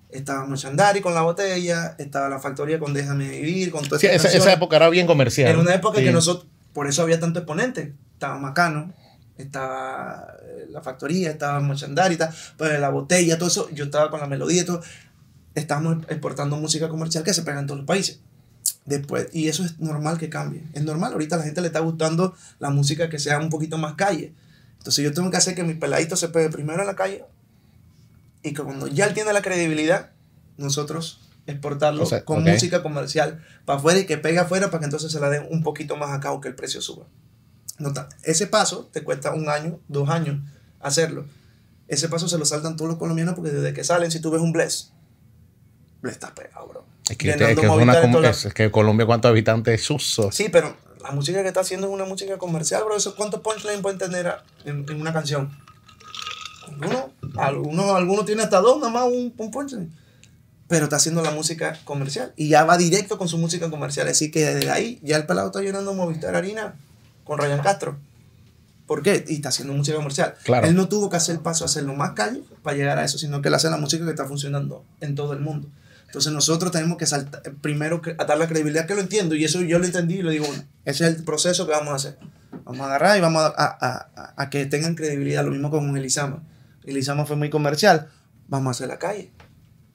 Estaba Mochandari con la botella, estaba la factoría con Déjame Vivir, con todo sí, esa, época era bien comercial. Era una época que nosotros, por eso había tanto exponente. Estaba Macano, estaba eh, la factoría, estaba Mochandari, Pero pues, la botella, todo eso. Yo estaba con la melodía y todo. Estábamos exportando música comercial que se pega en todos los países. Después, y eso es normal que cambie. Es normal, ahorita a la gente le está gustando la música que sea un poquito más calle. Entonces yo tengo que hacer que mis peladitos se peguen primero en la calle y que cuando ya él tiene la credibilidad, nosotros exportarlo con música comercial para afuera y que pegue afuera para que entonces se la den un poquito más acá o que el precio suba. Nota, ese paso te cuesta un año, dos años hacerlo. Ese paso se lo saltan todos los colombianos porque desde que salen, si tú ves un bless, le estás pegado, bro. Es que, Colombia, ¿cuántos habitantes es uso? Sí, pero la música que está haciendo es una música comercial, bro. ¿Cuántos punchlines pueden tener en, en una canción? Algunos, algunos, algunos tienen hasta dos, nada más un, un Pero está haciendo la música comercial. Y ya va directo con su música comercial. Así que desde ahí ya el pelado está llenando Movistar Harina con Ryan Castro. ¿Por qué? Y está haciendo música comercial. Él no tuvo que hacer el paso a hacerlo más callo para llegar a eso, sino que él hace la música que está funcionando en todo el mundo. Entonces nosotros tenemos que saltar, primero atar la credibilidad, que lo entiendo, y eso yo lo entendí y le digo, bueno, ese es el proceso que vamos a hacer. Vamos a agarrar y vamos a, a, a, que tengan credibilidad, lo mismo con Elizama. Y fue muy comercial. Vamos a hacer la calle.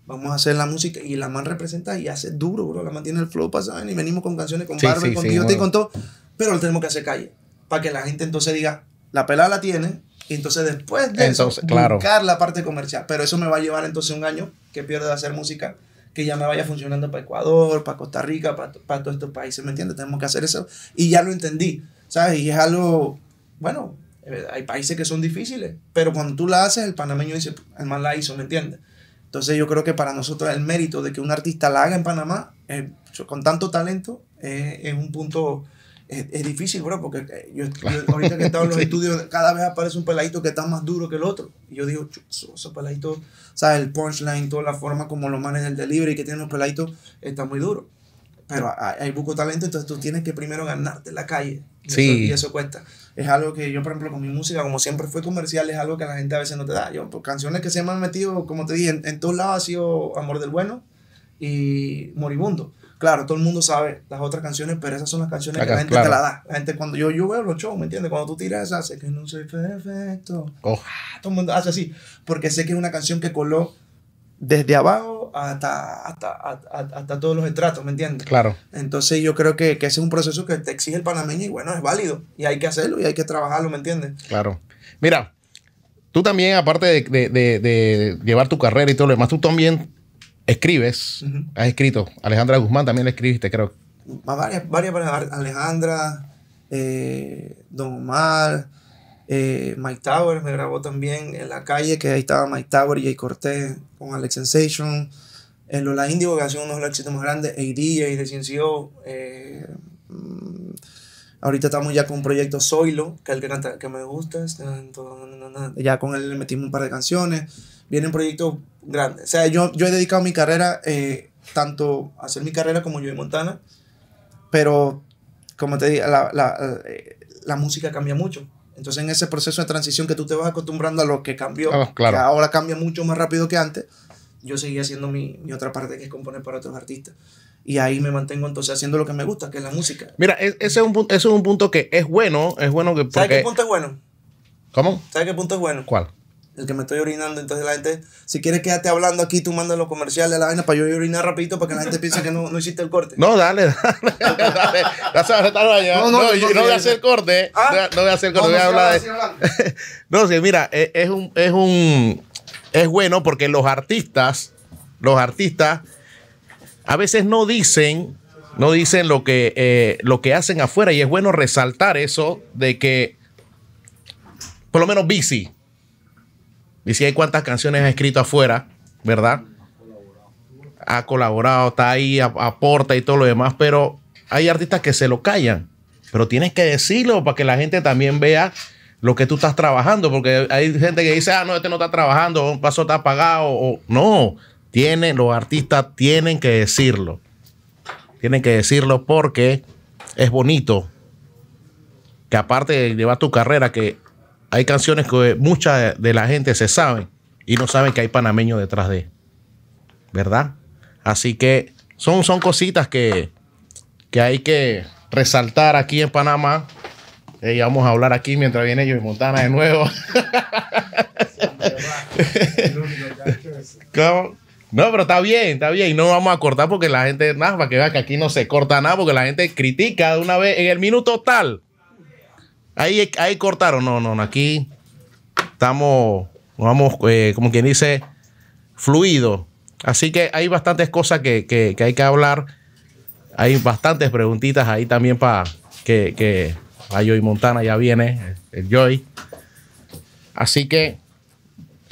Vamos a hacer la música. Y la man representa y hace duro, bro. La man el flow ¿Sabes? Y venimos con canciones, con sí, con sí, con todo. Pero lo tenemos que hacer calle. Para que la gente entonces diga, la pelada la tiene. Y entonces después de claro. buscar la parte comercial. Pero eso me va a llevar entonces un año que pierdo de hacer música que ya me vaya funcionando para Ecuador, para Costa Rica, para, para todos estos países, ¿me entiendes? Tenemos que hacer eso. Y ya lo entendí, ¿sabes? Y es algo, bueno, eh, hay países que son difíciles, pero cuando tú la haces, el panameño dice, el más la hizo, ¿me entiendes? Entonces yo creo que para nosotros el mérito de que un artista la haga en Panamá, eh, con tanto talento, es un punto... Es, difícil, bro, porque eh, yo, ahorita que he en los estudios, cada vez aparece un peladito que está más duro que el otro. Y yo digo, esos peladitos, ¿sabes? El punchline, toda la forma como lo manes el delivery que tienen los peladitos, está muy duro. Pero ah, hay, poco talento, entonces tú tienes que primero ganarte la calle. sí. y eso cuesta es algo que yo, por ejemplo, con mi música, como siempre fue comercial, es algo que la gente a veces no te da. Yo, pues, canciones que se me han metido, como te dije, en, todos lados ha sido Amor del Bueno y Moribundo. Claro, todo el mundo sabe las otras canciones, pero esas son las canciones que la gente te la da. La gente cuando yo, yo veo los shows, ¿me entiendes? Cuando tú tiras esa, sé que no soy perfecto. Oh. Ah, todo el mundo hace así, porque sé que es una canción que coló desde abajo hasta, hasta, todos los estratos, ¿me entiendes? Claro. Entonces yo creo que, ese es un proceso que te exige el panameño y bueno, es válido y hay que hacerlo y hay que trabajarlo, ¿me entiendes? Claro. Mira, tú también, aparte de, llevar tu carrera y todo lo demás, tú también escribes, has escrito. Alejandra Guzmán también le escribiste, creo. Varias, varias, Alejandra, eh, Don Omar eh, Mike Tower me grabó también en la calle, que ahí estaba Mike Tower y Jay Cortés con Alex Sensation. en Lola Indigo, que ha sido uno de los éxitos más grandes, A.D., de Eh, ahorita estamos ya con un proyecto Zoilo, que es el que, canta, que me gusta. Este, ya con él le metimos un par de canciones. viene un proyecto grande, O sea, yo, yo he dedicado mi carrera eh, tanto a hacer mi carrera como yo en Montana. Pero, como te digo, la, la, eh, la música cambia mucho. Entonces, en ese proceso de transición que tú te vas acostumbrando a lo que cambió, ah, que ahora cambia mucho más rápido que antes, yo seguí haciendo mi, otra parte que es componer para otros artistas. Y ahí me mantengo entonces haciendo lo que me gusta, que es la música. Mira, e, ese, es un, es un punto que es bueno, es bueno que... ¿Sabes qué punto es bueno? ¿Cómo? ¿Sabes qué punto es bueno? ¿Cuál? que me estoy orinando. Entonces la gente, si quieres quédate hablando aquí, tú manda los comerciales, la vaina, para yo orinar rapidito para que la gente piense que no, hiciste el corte. No, dale, dale, No, voy a hacer corte. No voy a hacer corte, voy a hablar no, mira, e, es, un, es un... Es bueno porque los artistas, los artistas a veces no dicen... No dicen lo que, eh, lo que hacen afuera y es bueno resaltar eso de que, por lo menos Bici, y si hay cuántas canciones ha escrito afuera, ¿verdad? Ha colaborado, está ahí, aporta y todo lo demás, pero hay artistas que se lo callan. Pero tienes que decirlo para que la gente también vea lo que tú estás trabajando, porque hay gente que dice, ah, no, este no está trabajando, un paso está apagado, no, los artistas tienen que decirlo. Tienen que decirlo porque es bonito que aparte de llevar tu carrera, que hay canciones que mucha de la gente se sabe y no saben que hay panameños detrás de. ¿Verdad? Así que son, son cositas que, que hay que resaltar aquí en Panamá. Y vamos a hablar aquí mientras viene yo y Montana de nuevo. No, pero está bien, está bien. Y no vamos a cortar porque la gente, nada, para que vean que aquí no se corta nada, porque la gente critica de una vez en el minuto tal. Ahí, ahí cortaron. No, no, aquí estamos, vamos, eh, como quien dice, fluido. Así que hay bastantes cosas que, hay que hablar. Hay bastantes preguntitas ahí también para que, que a Joy Montana ya viene, el Joy. Así que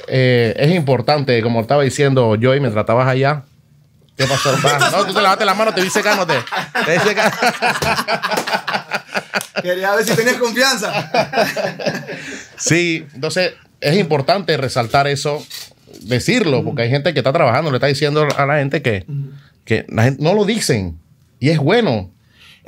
eh, es importante, como estaba diciendo Joy, mientras estabas allá. ¿Qué pasó? no, tú te lavaste la mano, te vi secándote. Te vi secándote. Quería ver si tenías confianza. sí, entonces es importante resaltar eso, decirlo, porque hay gente que está trabajando, le está diciendo a la gente que, no lo dicen. Y es bueno.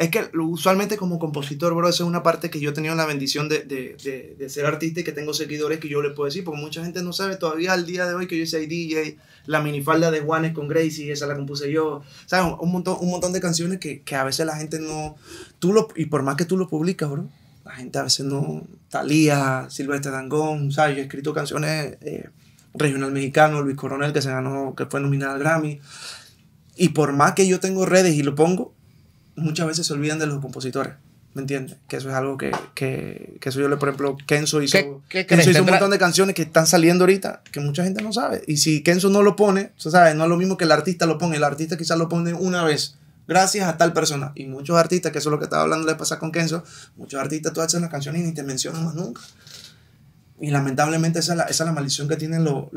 Es que usualmente como compositor, bro, esa es una parte que yo he tenido la bendición de, ser artista y que tengo seguidores que yo les puedo decir, porque mucha gente no sabe todavía al día de hoy que yo soy DJ, la minifalda de Juanes con Gracie, esa la compuse yo, ¿sabes? Un montón, un montón de canciones que, a veces la gente no, tú lo, y por más que tú lo publicas, bro, la gente a veces no, Talía, Silvestre Dangón, ¿sabes? Yo he escrito canciones eh, regional mexicano, Luis Coronel, que se ganó, que fue nominado al Grammy, y por más que yo tengo redes y lo pongo, muchas veces se olvidan de los compositores. ¿Me entiendes? Que eso es algo que, que, que eso yo le, por ejemplo, Kenzo hizo, Kenzo un montón de canciones que están saliendo ahorita que mucha gente no sabe. Y si Kenzo no lo pone, ¿sabes? No es lo mismo que el artista lo pone. El artista quizás lo pone una vez, gracias a tal persona. Y muchos artistas, que eso es lo que estaba hablando de pasar con Kenzo, muchos artistas tú haces una canción y ni te mencionan más nunca. Y lamentablemente esa es la, esa la maldición que tienen los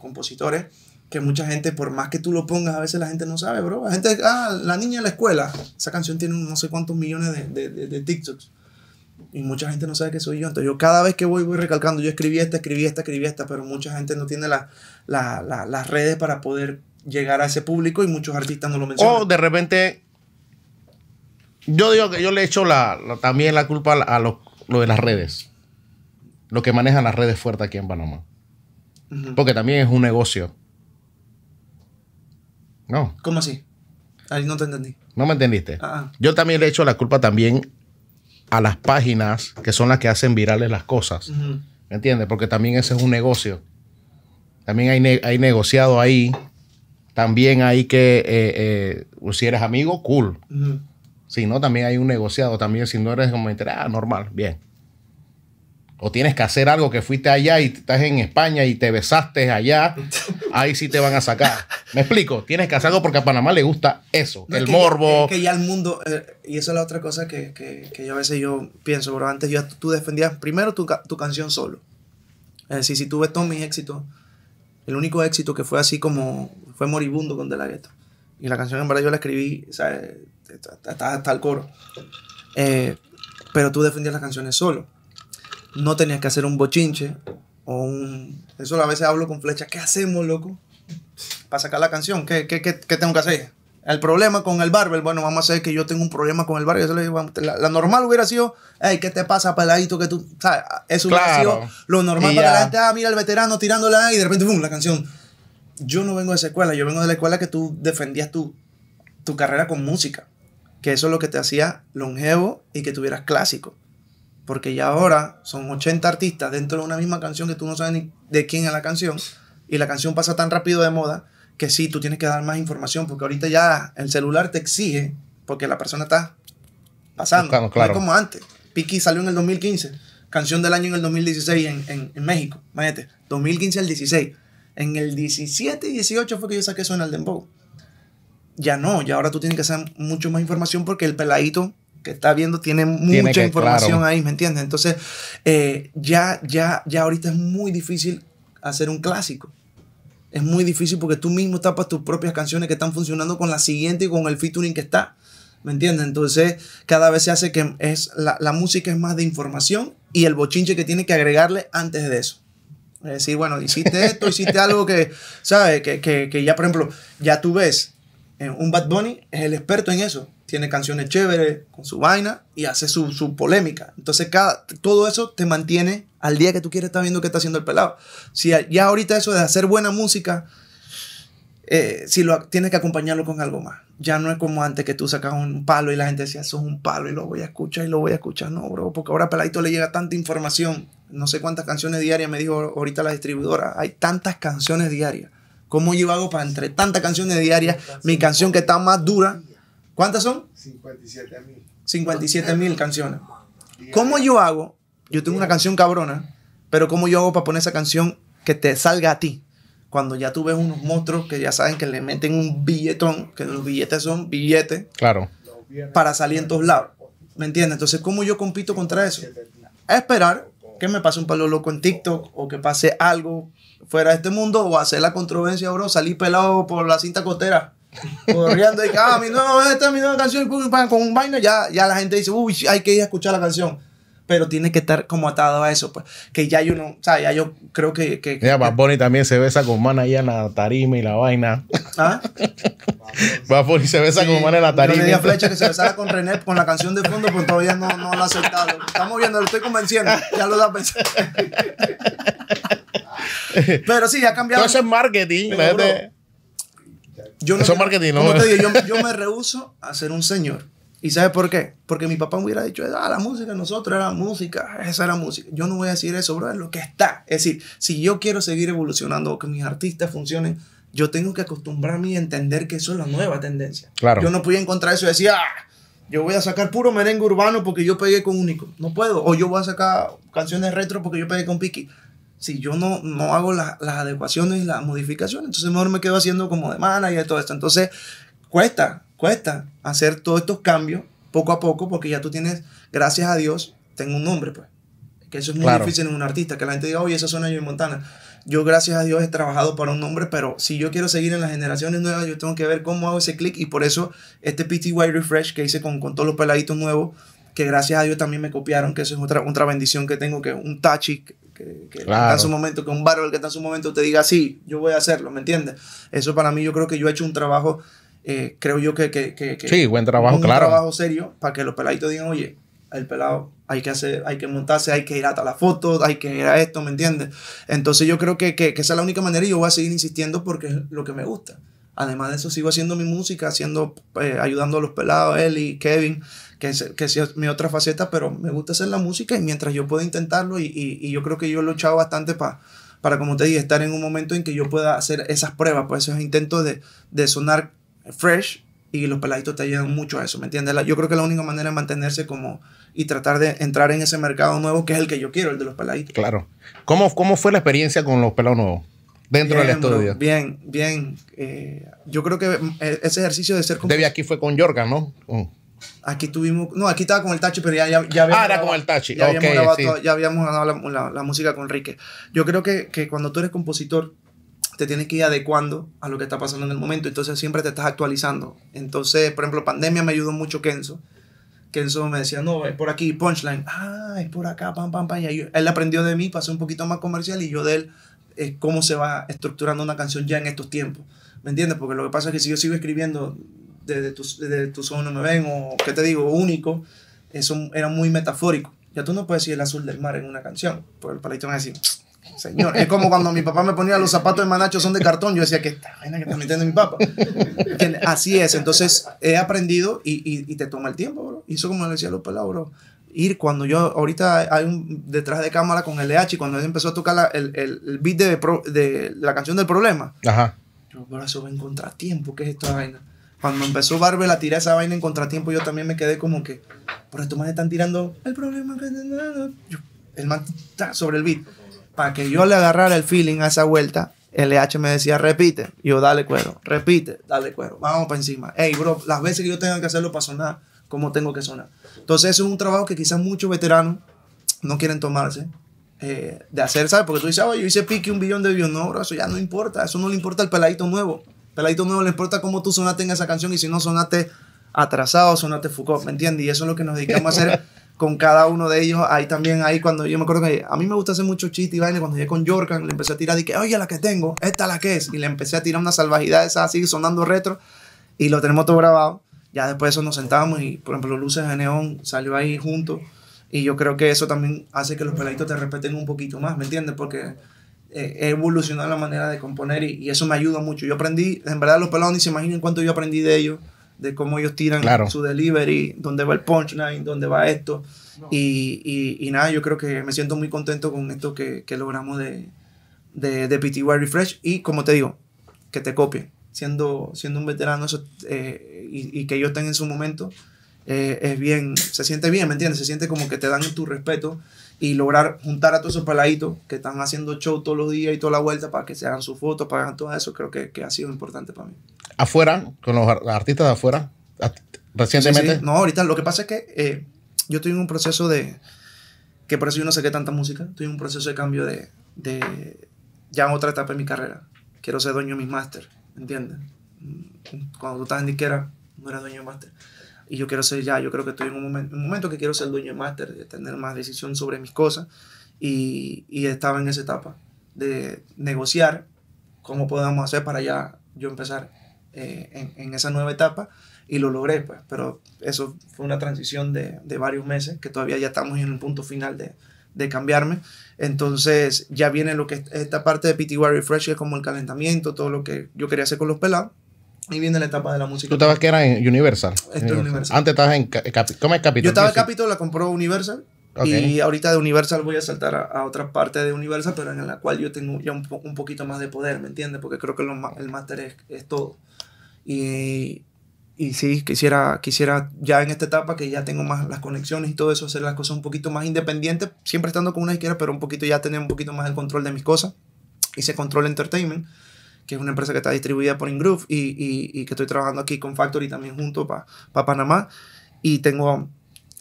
compositores que mucha gente, por más que tú lo pongas, a veces la gente no sabe, bro. La gente, ah, la niña de la escuela. Esa canción tiene no sé cuántos millones de, de, TikToks. Y mucha gente no sabe que soy yo. Entonces yo cada vez que voy, voy recalcando, yo escribí esta, escribí esta, escribí esta, pero mucha gente no tiene las redes para poder llegar a ese público y muchos artistas no lo mencionan. O de repente, yo digo que yo le echo la, también la culpa a lo, de las redes. Lo que manejan las redes fuertes aquí en Panamá. Porque también es un negocio no. ¿Cómo así? Ahí no te entendí. No me entendiste. Ah, ah. Yo también le echo la culpa también a las páginas que son las que hacen virales las cosas. ¿Me entiendes? Porque también ese es un negocio. También hay, negociado ahí. También hay que, eh, eh, si eres amigo, cool. Si no, también hay un negociado. También si no eres como, ah, normal, bien. O tienes que hacer algo que fuiste allá y estás en España y te besaste allá ahí sí te van a sacar. Me explico, tienes que hacer algo porque a Panamá le gusta eso, el morbo. que ya el mundo, eh, y eso es la otra cosa que, yo a veces yo pienso, bro, antes tú defendías primero tu, canción solo. Es decir, si tú ves todos mis éxitos, el único éxito que fue así como fue moribundo con De La Guetta. Y la canción en verdad yo la escribí, ¿sabes? Hasta, hasta el coro. Eh, pero tú defendías las canciones solo. No tenías que hacer un bochinche o Eso a veces hablo con flecha. ¿Qué hacemos, loco? Para sacar la canción. ¿Qué, tengo que hacer? El problema con el barber, bueno, vamos a hacer que yo tengo un problema con el barbell la, normal hubiera sido, hey, ¿qué te pasa, peladito? Que tú, ¿sabes? Eso hubiera sido lo normal para la gente. Ah, mira el veterano tirándola y de repente, ¡pum! la canción. Yo no vengo de esa escuela, yo vengo de la escuela que tú defendías tu, tu carrera con música. Que eso es lo que te hacía longevo y que tuvieras clásico. Porque ya ahora son 80 artistas dentro de una misma canción que tú no sabes ni de quién es la canción. Y la canción pasa tan rápido de moda que sí, tú tienes que dar más información. Porque ahorita ya el celular te exige, porque la persona está pasando. claro. No es como antes. Piki salió en el 2015, canción del año en el 2016 en, en, en México. Imagínate, 2015 al 16. En el 17 y 18 fue que yo saqué eso en el Dembow. Ya no, ya ahora tú tienes que hacer mucho más información porque el peladito que está viendo tiene mucha información ahí, ¿me entiendes? Entonces, eh, ya, ya, ya ahorita es muy difícil hacer un clásico. Es muy difícil porque tú mismo tapas tus propias canciones que están funcionando con la siguiente y con el featuring que está. ¿Me entiendes? Entonces, cada vez se hace que es la, música es más de información y el bochinche que tiene que agregarle antes de eso. Es decir, bueno, hiciste esto, hiciste algo que, ¿sabes? Que, ya, por ejemplo, ya tú ves, eh, un Bad Bunny es el experto en eso tiene canciones chéveres con su vaina y hace su, polémica. Entonces, cada, todo eso te mantiene al día que tú quieres estar viendo qué está haciendo el pelado. Si ya ahorita eso de hacer buena música, eh, si lo tienes que acompañarlo con algo más. Ya no es como antes que tú sacas un palo y la gente decía, eso es un palo y lo voy a escuchar y lo voy a escuchar. No, bro, porque ahora a Peladito le llega tanta información. No sé cuántas canciones diarias me dijo ahorita la distribuidora. Hay tantas canciones diarias. ¿Cómo yo hago para entre tantas canciones diarias mi canción que está más dura? ¿Cuántas son? 57 mil. 57 mil canciones. ¿Cómo yo hago? Yo tengo una canción cabrona, pero ¿cómo yo hago para poner esa canción que te salga a ti? Cuando ya tú ves unos monstruos que ya saben que le meten un billetón, que los billetes son billetes. Claro. Para salir en todos lados. ¿Me entiendes? Entonces, ¿cómo yo compito contra eso? A esperar que me pase un palo loco en TikTok o que pase algo fuera de este mundo o hacer la controversia, bro, salir pelado por la cinta costera corriendo y que, ah, mi nueva, esta mi nueva canción, con un vaina, ya, ya la gente dice, uy, hay que ir a escuchar la canción. Pero tiene que estar como atado a eso, pues. Que ya yo no, o sea, ya yo creo que. que ya, Bad Bunny también se besa con Mana ahí en la tarima y la vaina. ¿Ah? Bad se besa con Mana en la tarima. Yo le Flecha que se besara con René con la canción de fondo, pero pues, todavía no, no lo ha aceptado. Estamos viendo, lo estoy convenciendo. Ya lo da pensando pero sí, ha cambiado. eso es marketing, yo no marketing, ¿no? yo, me rehuso a ser un señor. ¿Y sabes por qué? Porque mi papá me hubiera dicho, ah, la música, nosotros era música, esa era música. Yo no voy a decir eso, bro, es lo que está. Es decir, si yo quiero seguir evolucionando o que mis artistas funcionen, yo tengo que acostumbrarme a entender que eso es la nueva tendencia. Claro. Yo no pude encontrar eso y decía, ah, yo voy a sacar puro merengue urbano porque yo pegué con Único. No puedo. O yo voy a sacar canciones retro porque yo pegué con Piki si yo no, no hago las adecuaciones y las modificaciones, entonces mejor me quedo haciendo como de mana y todo esto. Entonces, cuesta, cuesta hacer todos estos cambios poco a poco porque ya tú tienes, gracias a Dios, tengo un nombre, pues. Que eso es muy difícil en un artista, que la gente diga, oye, eso suena en Montana. Yo, gracias a Dios, he trabajado para un nombre, pero si yo quiero seguir en las generaciones nuevas, yo tengo que ver cómo hago ese clic y por eso este PTY Refresh que hice con, con todos los peladitos nuevos, que gracias a Dios también me copiaron, que eso es otra, otra bendición que tengo, que un tachi que, que está en su momento, que un barber que está en su momento te diga, sí, yo voy a hacerlo, ¿me entiendes? Eso para mí yo creo que yo he hecho un trabajo, eh, creo yo que, que, que, Sí, buen trabajo, claro. Un trabajo serio para que los peladitos digan, oye, el pelado hay que hacer, hay que montarse, hay que ir hasta la foto hay que ir a esto, ¿me entiendes? Entonces yo creo que, que, esa es la única manera y yo voy a seguir insistiendo porque es lo que me gusta. Además de eso, sigo haciendo mi música, haciendo, eh, ayudando a los pelados, él y Kevin, que es, es mi otra faceta, pero me gusta hacer la música y mientras yo pueda intentarlo y, yo creo que yo lo he luchado bastante para para, como te dije, estar en un momento en que yo pueda hacer esas pruebas, pues esos intentos de, de sonar fresh y los peladitos te ayudan mucho a eso, ¿me entiendes? yo creo que la única manera de mantenerse como y tratar de entrar en ese mercado nuevo que es el que yo quiero, el de los peladitos. Claro. ¿Cómo, cómo fue la experiencia con los pelados nuevos? Dentro del estudio. bien, bien. Eh, yo creo que eh, ese ejercicio de ser como... Debe aquí fue con Jorga, ¿no? Mm. Aquí tuvimos. No, aquí estaba con el Tachi, pero ya, ya, ya habíamos. Ah, con el Tachi. Ya, habíamos ganado la, música con Enrique. Yo creo que, cuando tú eres compositor, te tienes que ir adecuando a lo que está pasando en el momento. Entonces siempre te estás actualizando. Entonces, por ejemplo, pandemia me ayudó mucho Kenzo. Kenzo me decía, no, es eh, por aquí, punchline. Ah, es por acá, pam, pam, pam. él aprendió de mí, pasó un poquito más comercial y yo de él es eh, cómo se va estructurando una canción ya en estos tiempos. ¿Me entiendes? Porque lo que pasa es que si yo sigo escribiendo de tu, desde no me ven, o qué te digo, único, eso era muy metafórico. Ya tú no puedes decir el azul del mar en una canción, porque el palito Me va a decir, señor, es como cuando mi papá me ponía los zapatos de manacho son de cartón, yo decía que esta vaina que está metiendo mi papá. Así es, entonces he aprendido y, y, te toma el tiempo, bro. Y eso como le decía los palabras, ir cuando yo ahorita hay un detrás de cámara con el LH cuando él empezó a tocar el, el, beat de, de, la canción del problema. Ajá. Yo, eso va en contratiempo, ¿qué es esta vaina? Cuando empezó Barbe la tiré esa vaina en contratiempo, yo también me quedé como que, Por esto más están tirando el problema que el man está sobre el beat. Para que yo le agarrara el feeling a esa vuelta, LH me decía, repite. yo, dale cuero, repite, dale cuero, vamos para encima. Ey, bro, las veces que yo tenga que hacerlo para sonar, como tengo que sonar. Entonces, eso es un trabajo que quizás muchos veteranos no quieren tomarse. Eh, de hacer, ¿sabes? Porque tú dices, yo hice pique un billón de views. No, bro, eso ya no importa. Eso no le importa al peladito nuevo. Peladito nuevo le importa cómo tú sonaste en esa canción y si no sonaste atrasado, sonaste Foucault, ¿me entiendes? Y eso es lo que nos dedicamos a hacer con cada uno de ellos. Ahí también, ahí cuando yo me acuerdo que a mí me gusta hacer mucho chiste y baile. Cuando llegué con Yorkan, le empecé a tirar, dije, oye, la que tengo, esta la que es. Y le empecé a tirar una salvajidad esa así, sonando retro. Y lo tenemos todo grabado. Ya después de eso nos sentamos y, por ejemplo, Luces de Neón salió ahí junto. Y yo creo que eso también hace que los peladitos te respeten un poquito más, ¿me entiendes? Porque eh, he evolucionado la manera de componer y, eso me ayuda mucho. Yo aprendí, en verdad los pelados ni se imaginan cuánto yo aprendí de ellos, de cómo ellos tiran su delivery, dónde va el punchline, dónde va esto. Y, y, nada, yo creo que me siento muy contento con esto que, logramos de, de, PTY Refresh y como te digo, que te copien, siendo, siendo un veterano eh, y, que ellos estén en su momento eh, es bien, se siente bien, ¿me entiendes? Se siente como que te dan tu respeto y lograr juntar a todos esos paladitos que están haciendo show todos los días y toda la vuelta para que se hagan sus fotos, para que hagan todo eso, creo que, ha sido importante para mí. Afuera, con los artistas de afuera, recientemente. No, ahorita lo que pasa es que eh, yo estoy en un proceso de, que por eso yo no qué tanta música, estoy en un proceso de cambio de, ya en otra etapa de mi carrera. Quiero ser dueño de mis máster, ¿entiendes? Mm, cuando tú estás en disquera, no era dueño de máster y yo quiero ser ya, yo creo que estoy en un, momento, un momento que quiero ser dueño de máster, de tener más decisión sobre mis cosas y, y, estaba en esa etapa de negociar cómo podemos hacer para ya yo empezar eh, en, en, esa nueva etapa y lo logré, pues, pero eso fue una transición de, de varios meses que todavía ya estamos en el punto final de, de cambiarme. Entonces ya viene lo que esta parte de PTY Refresh, que es como el calentamiento, todo lo que yo quería hacer con los pelados. Y viene la etapa de la música. ¿Tú estabas que era en Universal? Estoy en Universal. Antes estabas en Capitol. ¿Cómo es Capitol? Yo estaba en Capitol, la compró Universal. Y ahorita de Universal voy a saltar a, otra parte de Universal, pero en la cual yo tengo ya un, poquito más de poder, ¿me entiendes? Porque creo que el máster es, es, todo. Y, y sí, quisiera, quisiera ya en esta etapa que ya tengo más las conexiones y todo eso, hacer las cosas un poquito más independientes, siempre estando con una izquierda, pero un poquito ya tener un poquito más el control de mis cosas. Hice Control Entertainment que es una empresa que está distribuida por Ingroove y, y, y que estoy trabajando aquí con Factory también junto para pa Panamá. Y tengo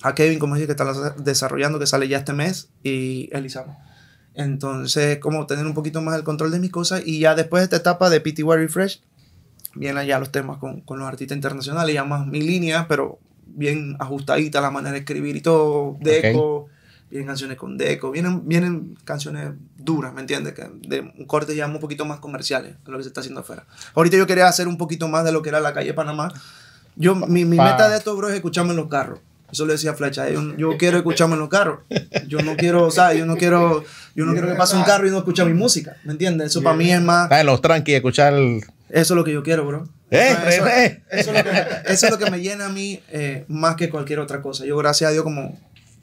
a Kevin, como dije, que está desarrollando, que sale ya este mes, y Elizabeth. Entonces, como tener un poquito más el control de mis cosas y ya después de esta etapa de PTY Refresh, vienen ya los temas con, con los artistas internacionales, ya más mi línea, pero bien ajustadita la manera de escribir y todo, deco. eco vienen canciones con Deco, vienen, vienen canciones duras, ¿me entiendes? Que de un corte ya un poquito más comerciales lo que se está haciendo afuera. Ahorita yo quería hacer un poquito más de lo que era la calle Panamá. Yo, mi, mi meta de esto, bro, es escucharme en los carros. Eso le decía Flecha, yo, quiero escucharme en los carros. Yo no quiero, o sea, yo no quiero, yo no quiero que pase un carro y no escuche mi música, ¿me entiendes? Eso para mí es más... Está en los tranqui, escuchar... Eso es lo que yo quiero, bro. Eh, ¿Eh? eso, es lo que, eso, es lo que me llena a mí eh, más que cualquier otra cosa. Yo, gracias a Dios, como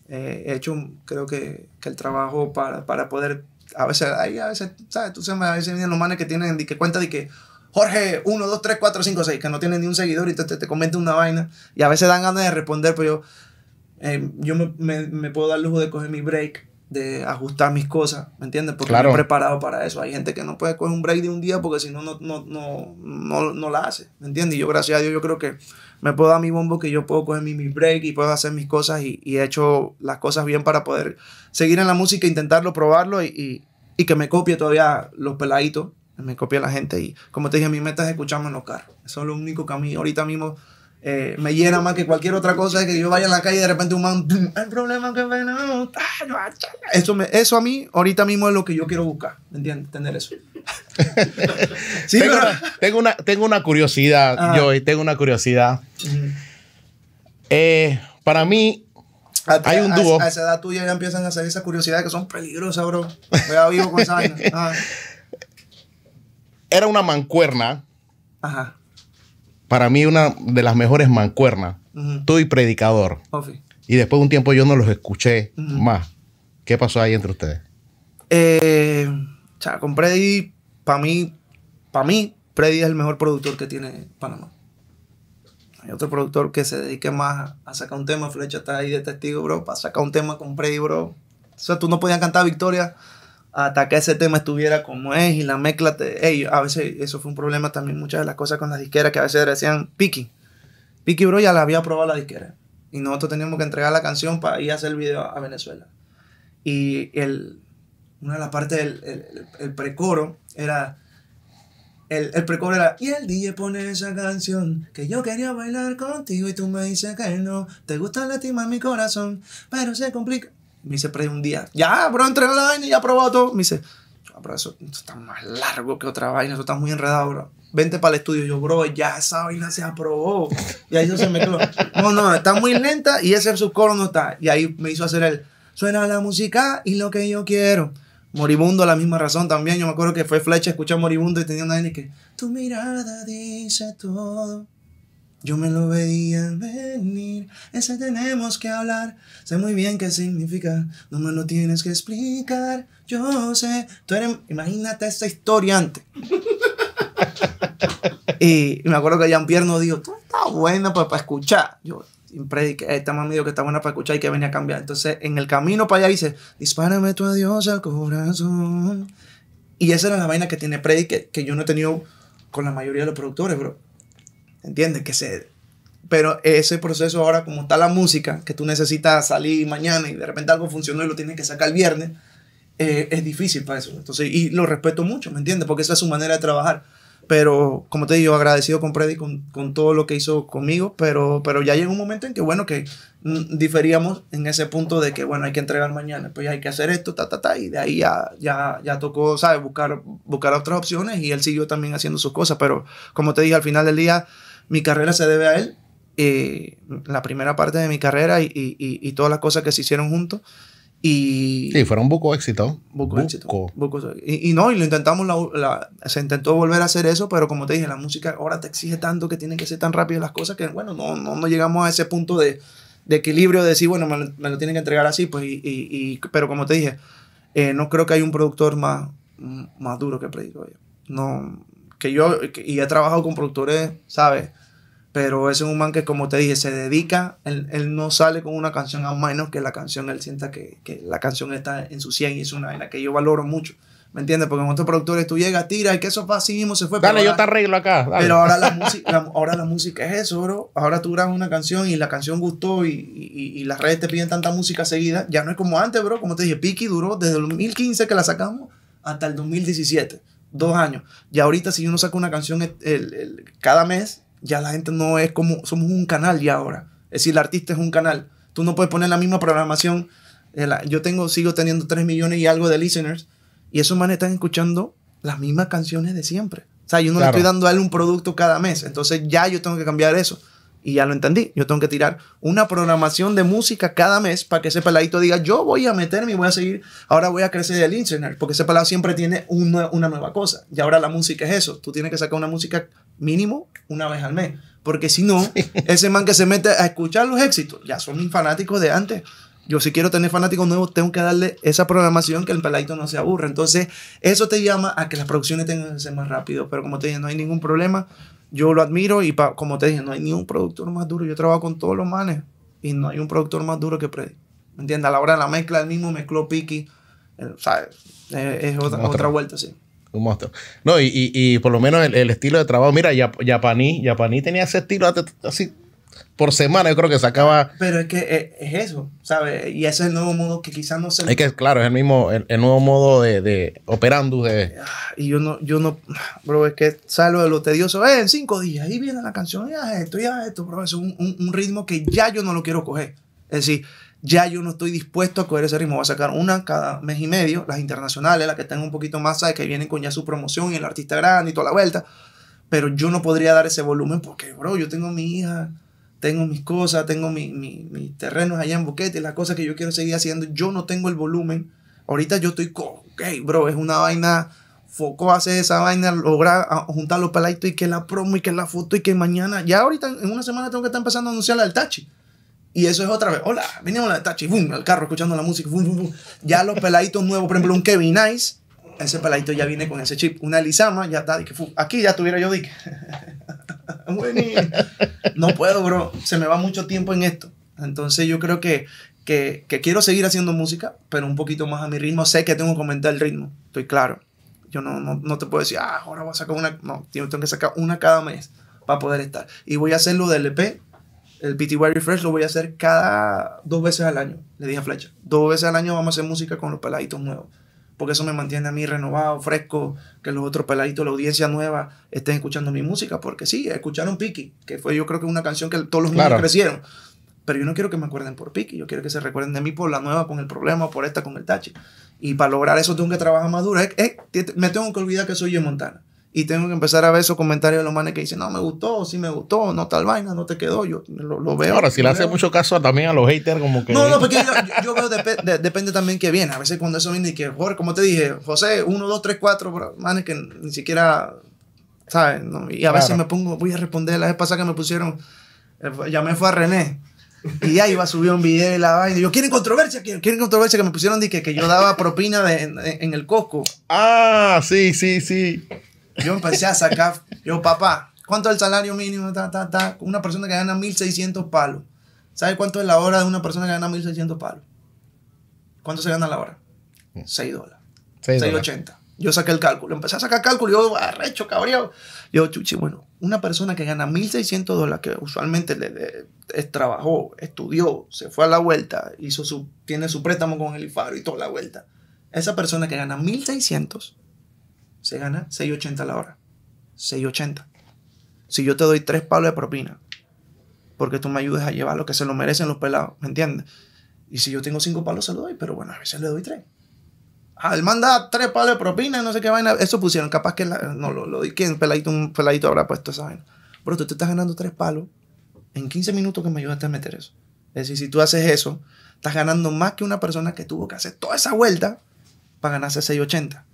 eh, he hecho, creo que, el trabajo para, para, poder, a veces, ahí a veces, ¿sabes? Tú sabes, a veces vienen los manes que tienen, que cuenta de que Jorge 1, 2, 3, 4, 5, 6, que no tienen ni un seguidor y te, te, una vaina. Y a veces dan ganas de responder, pero pues yo, eh, yo me, me, puedo dar lujo de coger mi break, de ajustar mis cosas, ¿me entiendes? Porque claro. preparado para eso. Hay gente que no puede coger un break de un día porque si no, no, no, no, no la hace, ¿me entiendes? Y yo, gracias a Dios, yo creo que me puedo dar mi bombo, que yo puedo coger mi, mi break y puedo hacer mis cosas y, y, he hecho las cosas bien para poder seguir en la música, intentarlo, probarlo y, y, y que me copie todavía los peladitos, me copie la gente. Y como te dije, mi meta es escucharme en los carros. Eso es lo único que a mí ahorita mismo eh, me llena más que cualquier otra cosa. que yo vaya en la calle y de repente un man, el problema que me ah, eso, eso a mí ahorita mismo es lo que yo quiero buscar. ¿me ¿Entiendes? Tener eso. tengo, una, tengo, una, curiosidad, ah. yo Tengo una curiosidad. Eh, para mí, hay un dúo. A, esa edad tuya ya empiezan a hacer esa curiosidad que son peligrosas, bro. Voy vivo con esa Era una mancuerna. Ajá para mí una de las mejores mancuernas, tú y Predicador. Y después de un tiempo yo no los escuché más. ¿Qué pasó ahí entre ustedes? Eh, o sea, con Predi, para mí, para mí, Predi es el mejor productor que tiene Panamá. Hay otro productor que se dedique más a sacar un tema, Flecha está ahí de testigo, bro, para sacar un tema con Predi, bro. O sea, tú no podías cantar Victoria hasta que ese tema estuviera como es y la mezcla te, a veces eso fue un problema también muchas de las cosas con las disqueras que a veces decían Piki Piki bro ya la había probado la disquera y nosotros teníamos que entregar la canción para ir a hacer el video a Venezuela y el una de las partes del el, el, precoro era el, el precoro era, y el DJ pone esa canción, que yo quería bailar contigo y tú me dices que no, te gusta lastimar mi corazón, pero se complica. Me dice pero un día, ya, bro, en la vaina y ya probó todo. Me dice, ah, bro, eso, está más largo que otra vaina, eso está muy enredado, bro. Vente para el estudio. Yo, bro, ya esa vaina se aprobó. Y ahí se quedó. No, no, está muy lenta y ese subcoro no está. Y ahí me hizo hacer el, suena la música y lo que yo quiero. Moribundo, la misma razón también. Yo me acuerdo que fue Flecha, escuchar Moribundo y tenía una vaina que, tu mirada dice todo. Yo me lo veía venir, ese tenemos que hablar. Sé muy bien qué significa, no me lo tienes que explicar. Yo sé, tú eres. Imagínate esa historia antes. y me acuerdo que Jean-Pierre nos dijo: Tú estás buena para, escuchar. Yo siempre dije: Esta mami dijo que está buena para escuchar y que venía a cambiar. Entonces, en el camino para allá dice: Dispárame tu adiós al corazón. Y esa era la vaina que tiene Predic, que, que yo no he tenido con la mayoría de los productores, bro ¿entiendes? Que se... Pero ese proceso ahora, como está la música, que tú necesitas salir mañana y de repente algo funcionó y lo tienes que sacar el viernes, eh, es difícil para eso. Entonces, y lo respeto mucho, ¿me entiendes? Porque esa es su manera de trabajar. Pero, como te digo, agradecido con Freddy con, con, todo lo que hizo conmigo, pero, pero ya llegó un momento en que, bueno, que mm, diferíamos en ese punto de que, bueno, hay que entregar mañana, pues hay que hacer esto, ta, ta, ta, y de ahí ya, ya, ya tocó, ¿sabes? Buscar, buscar otras opciones y él siguió también haciendo sus cosas, pero como te dije, al final del día mi carrera se debe a él, eh, la primera parte de mi carrera y, todas las cosas que se hicieron juntos. Y sí, fueron buco éxito. Buco, buco. Y, no, y lo intentamos, se intentó volver a hacer eso, pero como te dije, la música ahora te exige tanto que tienen que ser tan rápidas las cosas que, bueno, no, no, no llegamos a ese punto de, equilibrio de decir, bueno, me lo, tienen que entregar así, pues, y, pero como te dije, eh, no creo que hay un productor más, más duro que Predico. No, que yo, y he trabajado con productores, ¿sabes? Pero ese es un man que, como te dije, se dedica, él, no sale con una canción a menos que la canción, él sienta que, la canción está en su 100 y es una vaina que yo valoro mucho. ¿Me entiendes? Porque en otros productores tú llegas, tira, y que eso pasa, mismo, se fue. Dale, yo te arreglo acá. Pero ahora la, música, ahora la música es eso, bro. Ahora tú grabas una canción y la canción gustó y, y, las redes te piden tanta música seguida. Ya no es como antes, bro. Como te dije, Piki duró desde el 2015 que la sacamos hasta el 2017 dos años. Y ahorita si no saco una canción el, cada mes, ya la gente no es como, somos un canal ya ahora. Es decir, el artista es un canal. Tú no puedes poner la misma programación. Eh, yo tengo, sigo teniendo 3 millones y algo de listeners. Y esos manes están escuchando las mismas canciones de siempre. O sea, yo no le estoy dando a él un producto cada mes. Entonces ya yo tengo que cambiar eso y ya lo entendí. Yo tengo que tirar una programación de música cada mes para que ese peladito diga, yo voy a meterme y voy a seguir, ahora voy a crecer el internet, porque ese pelado siempre tiene una, nueva cosa. Y ahora la música es eso. Tú tienes que sacar una música mínimo una vez al mes, porque si no, ese man que se mete a escuchar los éxitos, ya son mis fanáticos de antes. Yo si quiero tener fanáticos nuevos, tengo que darle esa programación que el peladito no se aburra. Entonces, eso te llama a que las producciones tengan que ser más rápido. Pero como te dije, no hay ningún problema yo lo admiro y como te dije, no hay ni un productor más duro. Yo trabajo con todos los manes y no hay un productor más duro que pre ¿Me entiendes? A la hora de la mezcla, el mismo mezcló Piki. ¿Sabes? Es, otra, otra, vuelta, sí. Un monstruo. No, y, por lo menos el, estilo de trabajo. Mira, Japaní tenía ese estilo así por semana yo creo que sacaba. Pero es que eh, es, eso, ¿sabes? Y ese es el nuevo modo que quizás no se. Es que, claro, es el mismo, el, nuevo modo de, de operando. Ah, y yo no, yo no, bro, es que salvo de lo tedioso, eh, en cinco días, ahí viene la canción, ya esto, ya esto, bro, es un, un, ritmo que ya yo no lo quiero coger. Es decir, ya yo no estoy dispuesto a coger ese ritmo. Voy a sacar una cada mes y medio, las internacionales, las que tengan un poquito más, ¿sabes? Que vienen con ya su promoción y el artista grande y toda la vuelta. Pero yo no podría dar ese volumen porque, bro, yo tengo mi hija tengo mis cosas, tengo mi, mi, mis terrenos allá en Boquete, las cosas que yo quiero seguir haciendo, yo no tengo el volumen. Ahorita yo estoy, ok, bro, es una vaina, foco hace esa vaina, lograr ah, juntar los pelaitos y que la promo y que la foto y que mañana, ya ahorita en una semana tengo que estar empezando a anunciar la del Tachi. Y eso es otra vez, hola, venimos a la del Tachi, boom, al carro escuchando la música, boom, boom, boom. Ya los peladitos nuevos, por ejemplo, un Kevin Nice, ese peladito ya viene con ese chip. Una Lizama ya está, aquí ya tuviera yo, Dick. no puedo, bro. Se me va mucho tiempo en esto. Entonces yo creo que, que, quiero seguir haciendo música, pero un poquito más a mi ritmo. Sé que tengo que aumentar el ritmo, estoy claro. Yo no, no, te puedo decir, ah, ahora voy a sacar una. No, tengo que sacar una cada mes para poder estar. Y voy a hacerlo del EP, el PTY Refresh, lo voy a hacer cada dos veces al año. Le dije a Flecha, dos veces al año vamos a hacer música con los peladitos nuevos porque eso me mantiene a mí renovado, fresco, que los otros peladitos, la audiencia nueva, estén escuchando mi música, porque sí, escucharon Piki, que fue yo creo que una canción que todos los niños crecieron, pero yo no quiero que me acuerden por Piki, yo quiero que se recuerden de mí por la nueva, con el problema, por esta, con el tache. Y para lograr eso tengo que trabajar más duro. me tengo que olvidar que soy yo en Montana y tengo que empezar a ver esos comentarios de los manes que dicen, no, me gustó, sí me gustó, no tal vaina, no te quedó, yo lo, veo. Ahora, si le hace mucho caso también a los haters, como que... No, no, porque yo, veo, depende también que viene. A veces cuando eso viene y que, como te dije, José, uno, dos, tres, cuatro, manes que ni siquiera, ¿sabes? y a veces me pongo, voy a responder, la vez pasada que me pusieron, eh, llamé fue a René. Y ahí va, a subir un video y la vaina. yo, ¿quieren controversia? ¿Quieren, controversia? Que me pusieron dije, que, yo daba propina de, en, el coco Ah, sí, sí, sí yo empecé a sacar, yo, papá, ¿cuánto es el salario mínimo? Ta, ta, ta. Una persona que gana 1.600 palos. ¿Sabe cuánto es la hora de una persona que gana 1.600 palos? ¿Cuánto se gana la hora? 6 mm. dólares. 6.80. Yo saqué el cálculo. Empecé a sacar cálculo. Yo, arrecho, cabrón. Yo, chuchi, bueno, una persona que gana 1.600 dólares, que usualmente le, trabajó, estudió, se fue a la vuelta, hizo su, tiene su préstamo con el IFARO y toda la vuelta. Esa persona que gana 1.600 se gana 6.80 la hora. 6.80. Si yo te doy tres palos de propina, porque tú me ayudes a llevar lo que se lo merecen los pelados, ¿me entiendes? Y si yo tengo cinco palos, se lo doy, pero bueno, a veces le doy tres. Al manda tres palos de propina, no sé qué vaina. Eso pusieron, capaz que no lo, lo ¿Quién peladito, un peladito habrá puesto esa vaina? Pero tú te estás ganando tres palos en 15 minutos que me ayudaste a meter eso. Es decir, si tú haces eso, estás ganando más que una persona que tuvo que hacer toda esa vuelta para ganarse 680.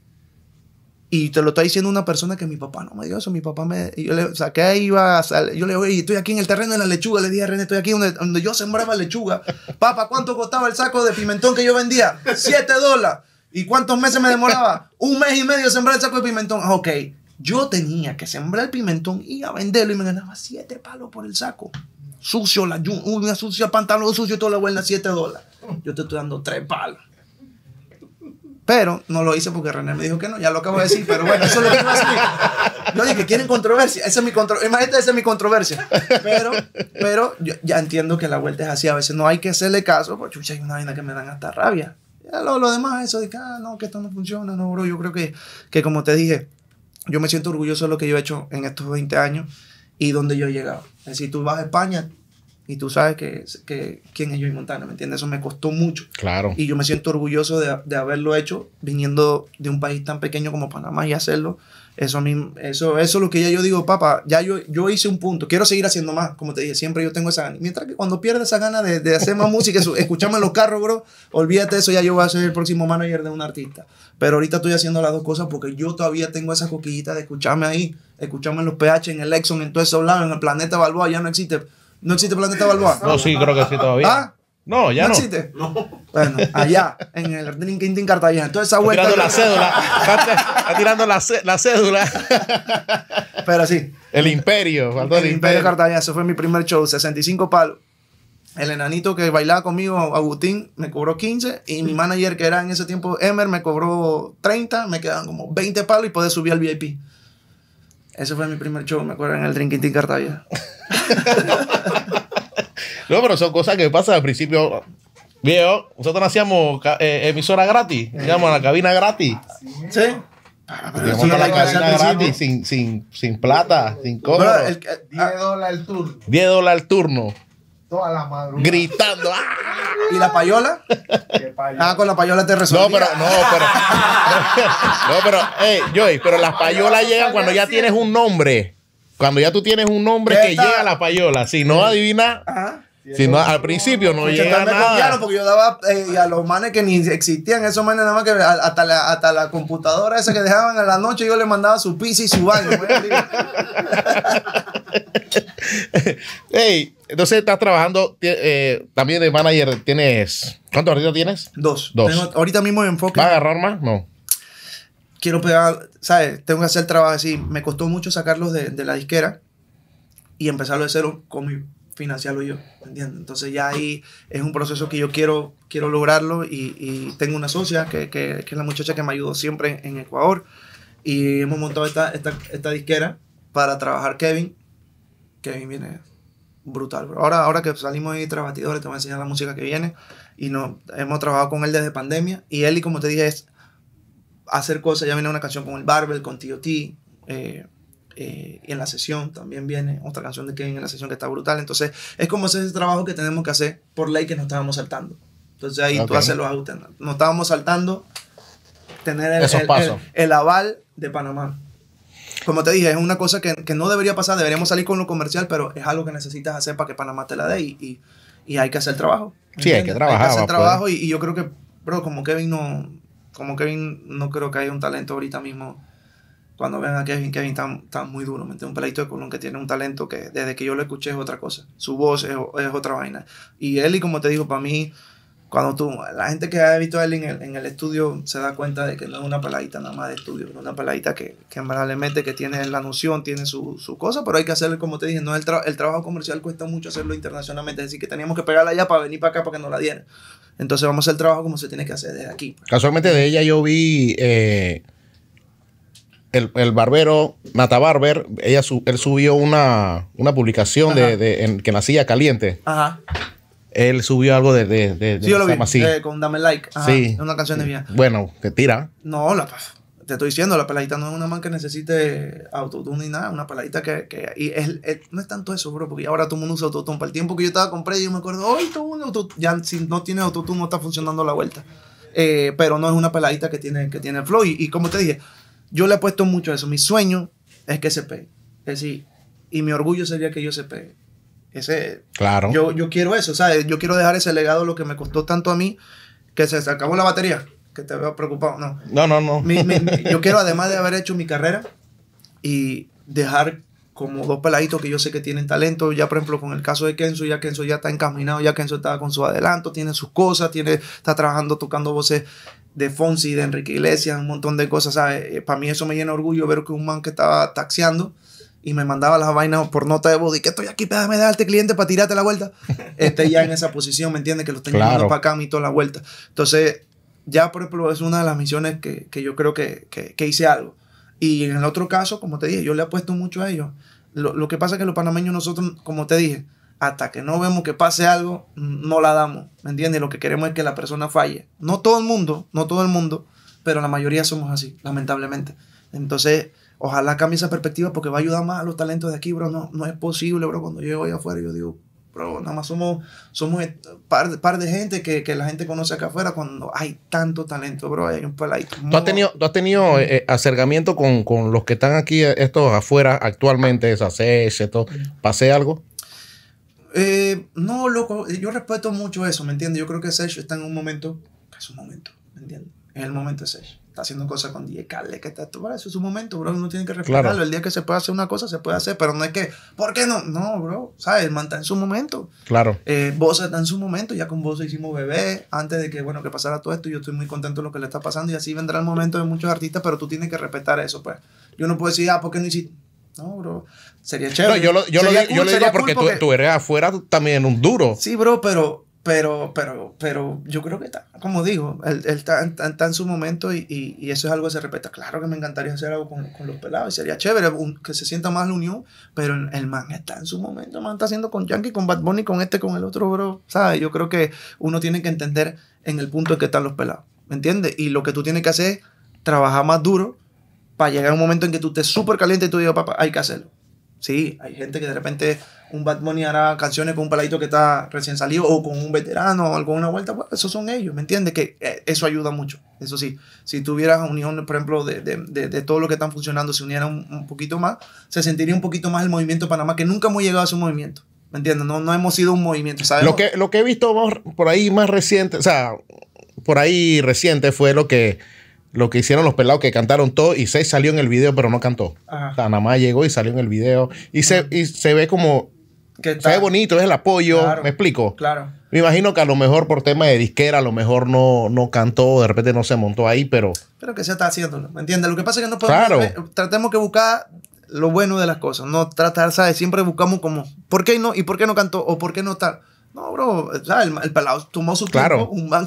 Y te lo está diciendo una persona que mi papá no me dio eso, mi papá me... Yo le saqué, iba a Yo le digo, estoy aquí en el terreno de la lechuga, le dije a René, estoy aquí donde, yo sembraba lechuga. Papá, ¿cuánto costaba el saco de pimentón que yo vendía? Siete dólares. ¿Y cuántos meses me demoraba? Un mes y medio sembrar el saco de pimentón. Ah, ok, yo tenía que sembrar el pimentón y a venderlo y me ganaba siete palos por el saco. Sucio, la, una sucia, pantalón sucio, toda la vuelta, siete dólares. Yo te estoy dando tres palos. Pero no lo hice porque René me dijo que no, ya lo acabo de decir, pero bueno, eso es lo que a decir. Yo dije, quieren controversia, esa es mi controversia, imagínate, esa es mi controversia. Pero, pero ya entiendo que la vuelta es así, a veces no hay que hacerle caso, porque chucha, hay una vaina que me dan hasta rabia. Ya lo, demás, eso de que, ah, no, que esto no funciona, no, bro, yo creo que, que como te dije, yo me siento orgulloso de lo que yo he hecho en estos 20 años y donde yo he llegado. Es decir, tú vas a España, y tú sabes que, que quién es en Montana, ¿me entiendes? Eso me costó mucho. Claro. Y yo me siento orgulloso de, de, haberlo hecho viniendo de un país tan pequeño como Panamá y hacerlo. Eso, a mí, eso, eso es lo que ya yo digo, papá, ya yo, yo hice un punto, quiero seguir haciendo más, como te dije, siempre yo tengo esa gana. Mientras que cuando pierdes esa gana de, de hacer más música, escucharme los carros, bro, olvídate eso, ya yo voy a ser el próximo manager de un artista. Pero ahorita estoy haciendo las dos cosas porque yo todavía tengo esa coquillita de escucharme ahí, escucharme en los PH, en el Exxon, en todos esos lados, en el planeta Balboa, ya no existe ¿No existe Planeta Balboa? No, sí, creo que sí todavía. ¿Ah? No, ya no. ¿No existe? No. Bueno, allá, en el Rinquintín Cartagena. Entonces, esa vuelta. Está tirando la cédula. Está tirando la, cédula. Pero sí. El Imperio. El, el, Imperio, Cartagena. Ese fue mi primer show. 65 palos. El enanito que bailaba conmigo, Agustín, me cobró 15 y mi manager, que era en ese tiempo Emer, me cobró 30, me quedan como 20 palos y poder subir al VIP. Ese fue mi primer show, me acuerdo, en el Drinking Cartavia. no, pero son cosas que pasan al principio. Viejo, nosotros hacíamos eh, emisora gratis, a la cabina gratis. Sí. Ah, la, cabina gratis, sin, sin plata, sin cobro. 10 ah, dólares al turno. 10 dólares al turno a la madrugada. Gritando. ¡ah! ¿Y la payola? Ah, con la payola te resuelve. No, pero, no, pero. no, pero, hey, Joy, pero las payolas llegan cuando ya tienes un nombre. Cuando ya tú tienes un nombre que llega a la payola. Si no adivina, Ajá. Ah al principio no llega nada. porque yo daba eh, a los manes que ni existían, esos manes nada más que hasta la, computadora esa que dejaban a la noche, yo le mandaba su pizza y su baño. Pues, entonces estás trabajando eh, también de manager. ¿Tienes cuántos artistas tienes? Dos. Dos. ahorita mismo me enfoque. ¿vas a agarrar más? No. Quiero pegar, ¿sabes? Tengo que hacer trabajo así. Me costó mucho sacarlos de, de la disquera y empezarlo de cero mi financiarlo yo, Entonces ya ahí es un proceso que yo quiero, quiero lograrlo y, tengo una socia que, que, es la muchacha que me ayudó siempre en Ecuador y hemos montado esta, esta, esta disquera para trabajar Kevin. Kevin viene brutal, Ahora, ahora que salimos ahí trabajadores te voy a enseñar la música que viene y no, hemos trabajado con él desde pandemia y él, y como te dije, es hacer cosas, ya viene una canción con el Barbel, con Tío T, eh, eh, y en la sesión también viene otra canción de Kevin en la sesión que está brutal. Entonces, es como ese trabajo que tenemos que hacer por ley que nos estábamos saltando. Entonces ahí tú haces los ajustes. Nos estábamos saltando tener el, el, el, aval de Panamá. Como te dije, es una cosa que, que, no debería pasar, deberíamos salir con lo comercial, pero es algo que necesitas hacer para que Panamá te la dé y, y, hay que hacer trabajo. Sí, hay que trabajar. hacer pues. trabajo y, y, yo creo que, bro, como Kevin no, como Kevin no creo que haya un talento ahorita mismo cuando ven a Kevin, Kevin está, muy duro, ¿me Un peladito de Colón que tiene un talento que desde que yo lo escuché es otra cosa. Su voz es, otra vaina. Y Eli, como te digo, para mí, cuando tú, la gente que ha visto a Eli en el, estudio se da cuenta de que no es una peladita nada más de estudio, es una peladita que, que que tiene la noción, tiene su, cosa, pero hay que hacerle, como te dije, no el, trabajo comercial cuesta mucho hacerlo internacionalmente, es decir, que teníamos que pegarla allá para venir para acá para que nos la dieran. Entonces vamos a hacer el trabajo como se tiene que hacer desde aquí. Casualmente de ella yo vi... Eh, el, el, barbero, Nata Barber, ella él subió una, una publicación de, de, que nacía caliente. Ajá. Él subió algo de. de, de sí, yo lo vi. Eh, con Dame Like. sí. Una canción de mía. Bueno, te tira. No, la te estoy diciendo, la peladita no es una man que necesite autotune ni nada, una peladita que, y no es tanto eso, bro, porque ahora todo el mundo usa autotune. Para el tiempo que yo estaba compré, yo me acuerdo, ay, todo ya si no tiene autotune no está funcionando la vuelta. Eh, pero no es una peladita que tiene, que tiene flow. Y, y como te dije, yo le he puesto mucho a eso. Mi sueño es que se pegue. Es decir, y mi orgullo sería que yo se pegue. Ese, claro. Yo, quiero eso, sea, Yo quiero dejar ese legado, lo que me costó tanto a mí, que se, acabó la batería, que te veo preocupado. No, no, no. no. yo quiero, además de haber hecho mi carrera y dejar como dos peladitos que yo sé que tienen talento. Ya, por ejemplo, con el caso de Kenzo, ya Kenzo ya está encaminado, ya Kenzo está con su adelanto, tiene sus cosas, tiene, está trabajando, tocando voces de Fonsi, de Enrique Iglesias, un montón de cosas, ¿sabes? Eh, para mí eso me llena de orgullo ver que un man que estaba taxeando y me mandaba las vainas por nota de voz y que estoy aquí, de darte este cliente para tirarte la vuelta, esté ya en esa posición, ¿me entiendes? Que lo tengo para acá y toda la vuelta. Entonces, ya por ejemplo, es una de las misiones que, yo creo que, que, hice algo. Y en el otro caso, como te dije, yo le apuesto mucho a ellos. Lo, lo que pasa es que los panameños nosotros, como te dije, hasta que no vemos que pase algo, no la damos, ¿me entiendes? Lo que queremos es que la persona falle. No todo el mundo, no todo el mundo, pero la mayoría somos así, lamentablemente. Entonces, ojalá cambie esa perspectiva porque va a ayudar más a los talentos de aquí, bro. No, no es posible, bro. Cuando yo voy afuera, yo digo, bro, nada más somos, somos par, de gente que, la gente conoce acá afuera cuando hay tanto talento, bro. Hay un ¿Tú has tenido, tú has tenido eh, acercamiento con, los que están aquí, eh, estos afuera actualmente, esa todo? ¿Pasé algo? Eh, no, loco, yo respeto mucho eso, ¿me entiendes? Yo creo que Sesh está en un momento, es un momento, ¿me entiendes? Es el momento de Sesh, Está haciendo cosas con DJ que está todo eso es su momento, bro. Uno tiene que respetarlo. El día que se puede hacer una cosa, se puede hacer, pero no es que, ¿por qué no? No, bro, ¿sabes? Mantén en su momento. Claro. Vos eh, está en su momento, ya con vos hicimos bebé, antes de que, bueno, que pasara todo esto. Yo estoy muy contento de lo que le está pasando y así vendrá el momento de muchos artistas, pero tú tienes que respetar eso, pues. Yo no puedo decir, ah, ¿por qué no hiciste? No, bro. Sería chévere. yo lo, digo porque tú, eres afuera también un duro. Sí, bro, pero, pero, pero, pero yo creo que, está, como digo, él, está, en su momento y, y, eso es algo que se respeta. Claro que me encantaría hacer algo con, con los pelados y sería chévere que se sienta más la unión, pero el, el, man está en su momento, man está haciendo con Yankee, con Bad Bunny, con este, con el otro, bro. ¿Sabes? Yo creo que uno tiene que entender en el punto en que están los pelados. ¿Me entiendes? Y lo que tú tienes que hacer es trabajar más duro para llegar a un momento en que tú estés súper caliente y tú digas, papá, hay que hacerlo. Sí, hay gente que de repente un Bad Bunny hará canciones con un paladito que está recién salido o con un veterano o alguna vuelta, pues, esos son ellos, ¿me entiendes? Que eh, eso ayuda mucho. Eso sí, si tuvieras unión, por ejemplo, de, de, de, todo lo que están funcionando, se si unieran un, poquito más, se sentiría un poquito más el movimiento Panamá, que nunca hemos llegado a su movimiento. ¿Me entiendes? No, no hemos sido un movimiento, ¿sabes? Lo que, lo que he visto por ahí más reciente, o sea, por ahí reciente fue lo que lo que hicieron los pelados que cantaron todo y se salió en el video, pero no cantó. Ajá. nada más llegó y salió en el video. Y se, ve como. Que se ve bonito, es el apoyo. ¿Me explico? Claro. Me imagino que a lo mejor por tema de disquera, a lo mejor no, no cantó, de repente no se montó ahí, pero. Pero que se está haciendo. ¿me entiendes? Lo que pasa es que no podemos. Claro. tratemos que buscar lo bueno de las cosas, no tratar, ¿sabes? Siempre buscamos como, ¿por qué no? ¿Y por qué no cantó? ¿O por qué no tal? No, bro, el, el pelado tomó su tiempo. Un man,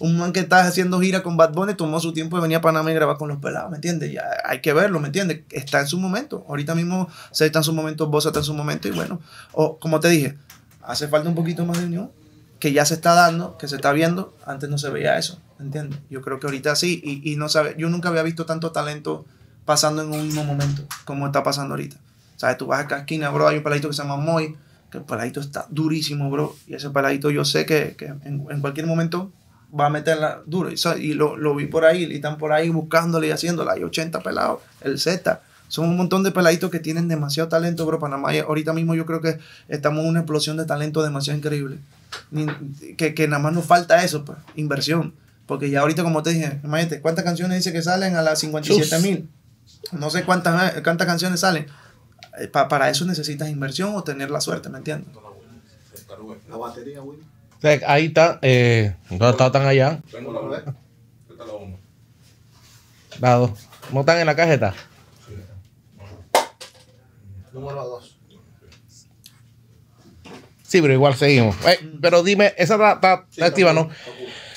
un man que está haciendo gira con Bad Bunny tomó su tiempo y venía a Panamá y grabar con los pelados, ¿me entiendes? Ya, hay que verlo, ¿me entiendes? Está en su momento. Ahorita mismo se está en su momento, vos está en su momento y bueno, o como te dije, hace falta un poquito más de unión que ya se está dando, que se está viendo. Antes no se veía eso, ¿me entiendes? Yo creo que ahorita sí y, y no sabe, yo nunca había visto tanto talento pasando en un mismo momento como está pasando ahorita. ¿Sabes? Tú vas a cada esquina, bro, hay un peladito que se llama Moy el paladito está durísimo, bro. Y ese paladito yo sé que, en, cualquier momento va a meterla duro. Y, y lo, vi por ahí, y están por ahí buscándole y haciéndola. Hay 80 pelados, el Z. Son un montón de peladitos que tienen demasiado talento, bro. Panamá, ahorita mismo yo creo que estamos en una explosión de talento demasiado increíble. Que, que nada más nos falta eso, pues, inversión. Porque ya ahorita, como te dije, imagínate, ¿cuántas canciones dice que salen a las 57 mil? No sé cuántas, cuántas canciones salen. Eh, para eso necesitas inversión o tener la suerte, ¿me entiendes? La batería, güey. ahí está, eh, no está tan allá. Tengo la la Dado. ¿No están en la cajeta? Sí. Número 2. Sí, pero igual seguimos. Eh, mm. pero dime, esa está, está, activa, ¿no?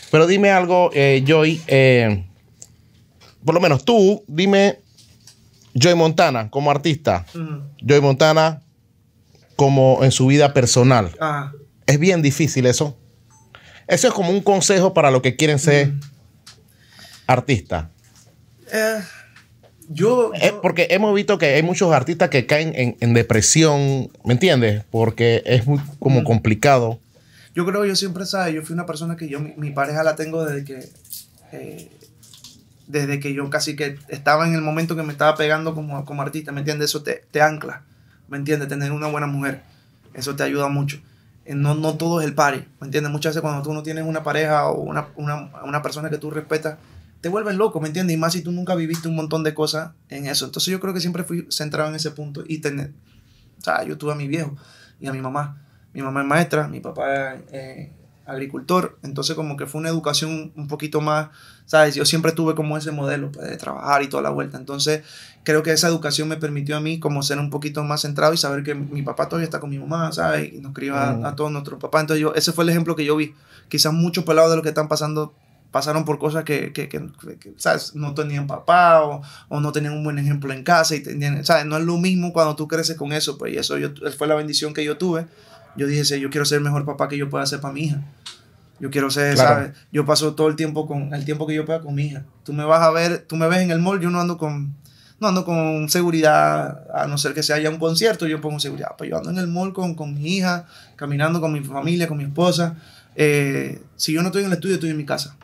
Pero dime algo, eh, Joy. Eh, por lo menos tú, dime Joy Montana como artista, Joy Montana como en su vida personal. Es bien difícil eso. Eso es como un consejo para los que quieren ser artistas. Eh, eh, yo, porque hemos visto que hay muchos artistas que caen en, depresión, ¿me entiendes? Porque es muy como complicado. Yo creo que yo siempre, ¿sabes? Yo fui una persona que yo, mi, pareja la tengo desde que eh, desde que yo casi que estaba en el momento que me estaba pegando como, como artista, ¿me entiendes? Eso te, te ancla, ¿me entiendes? Tener una buena mujer, eso te ayuda mucho. Eh, no, no todo es el party, ¿me entiendes? Muchas veces cuando tú no tienes una pareja o una, persona que tú respetas, te vuelves loco, ¿me entiendes? Y más si tú nunca viviste un montón de cosas en eso. Entonces yo creo que siempre fui centrado en ese punto y tener, o sea, yo tuve a mi viejo y a mi mamá. Mi mamá es maestra, mi papá es eh, agricultor, entonces como que fue una educación un poquito más, ¿sabes? Yo siempre tuve como ese modelo pues, de trabajar y toda la vuelta, entonces creo que esa educación me permitió a mí como ser un poquito más centrado y saber que mi papá todavía está con mi mamá, ¿sabes? Y nos criaba a, todos nuestros papás, entonces yo, ese fue el ejemplo que yo vi, quizás muchos pelados de lo que están pasando pasaron por cosas que, que, que, ¿sabes? No tenían papá o, no tenían un buen ejemplo en casa. Y tenían, ¿sabes? No es lo mismo cuando tú creces con eso, pues, y eso yo, fue la bendición que yo tuve yo dije, sí, yo quiero ser el mejor papá que yo pueda ser para mi hija. Yo quiero ser, ¿sabes? Yo paso todo el tiempo con el tiempo que yo pueda con mi hija. Tú me vas a ver, tú me ves en el mall, yo no ando con no ando con seguridad, a no ser que sea haya un concierto, yo pongo seguridad. Pues yo ando en el mall con, con mi hija, caminando con mi familia, con mi esposa. Eh, si yo no estoy en el estudio, estoy en mi casa.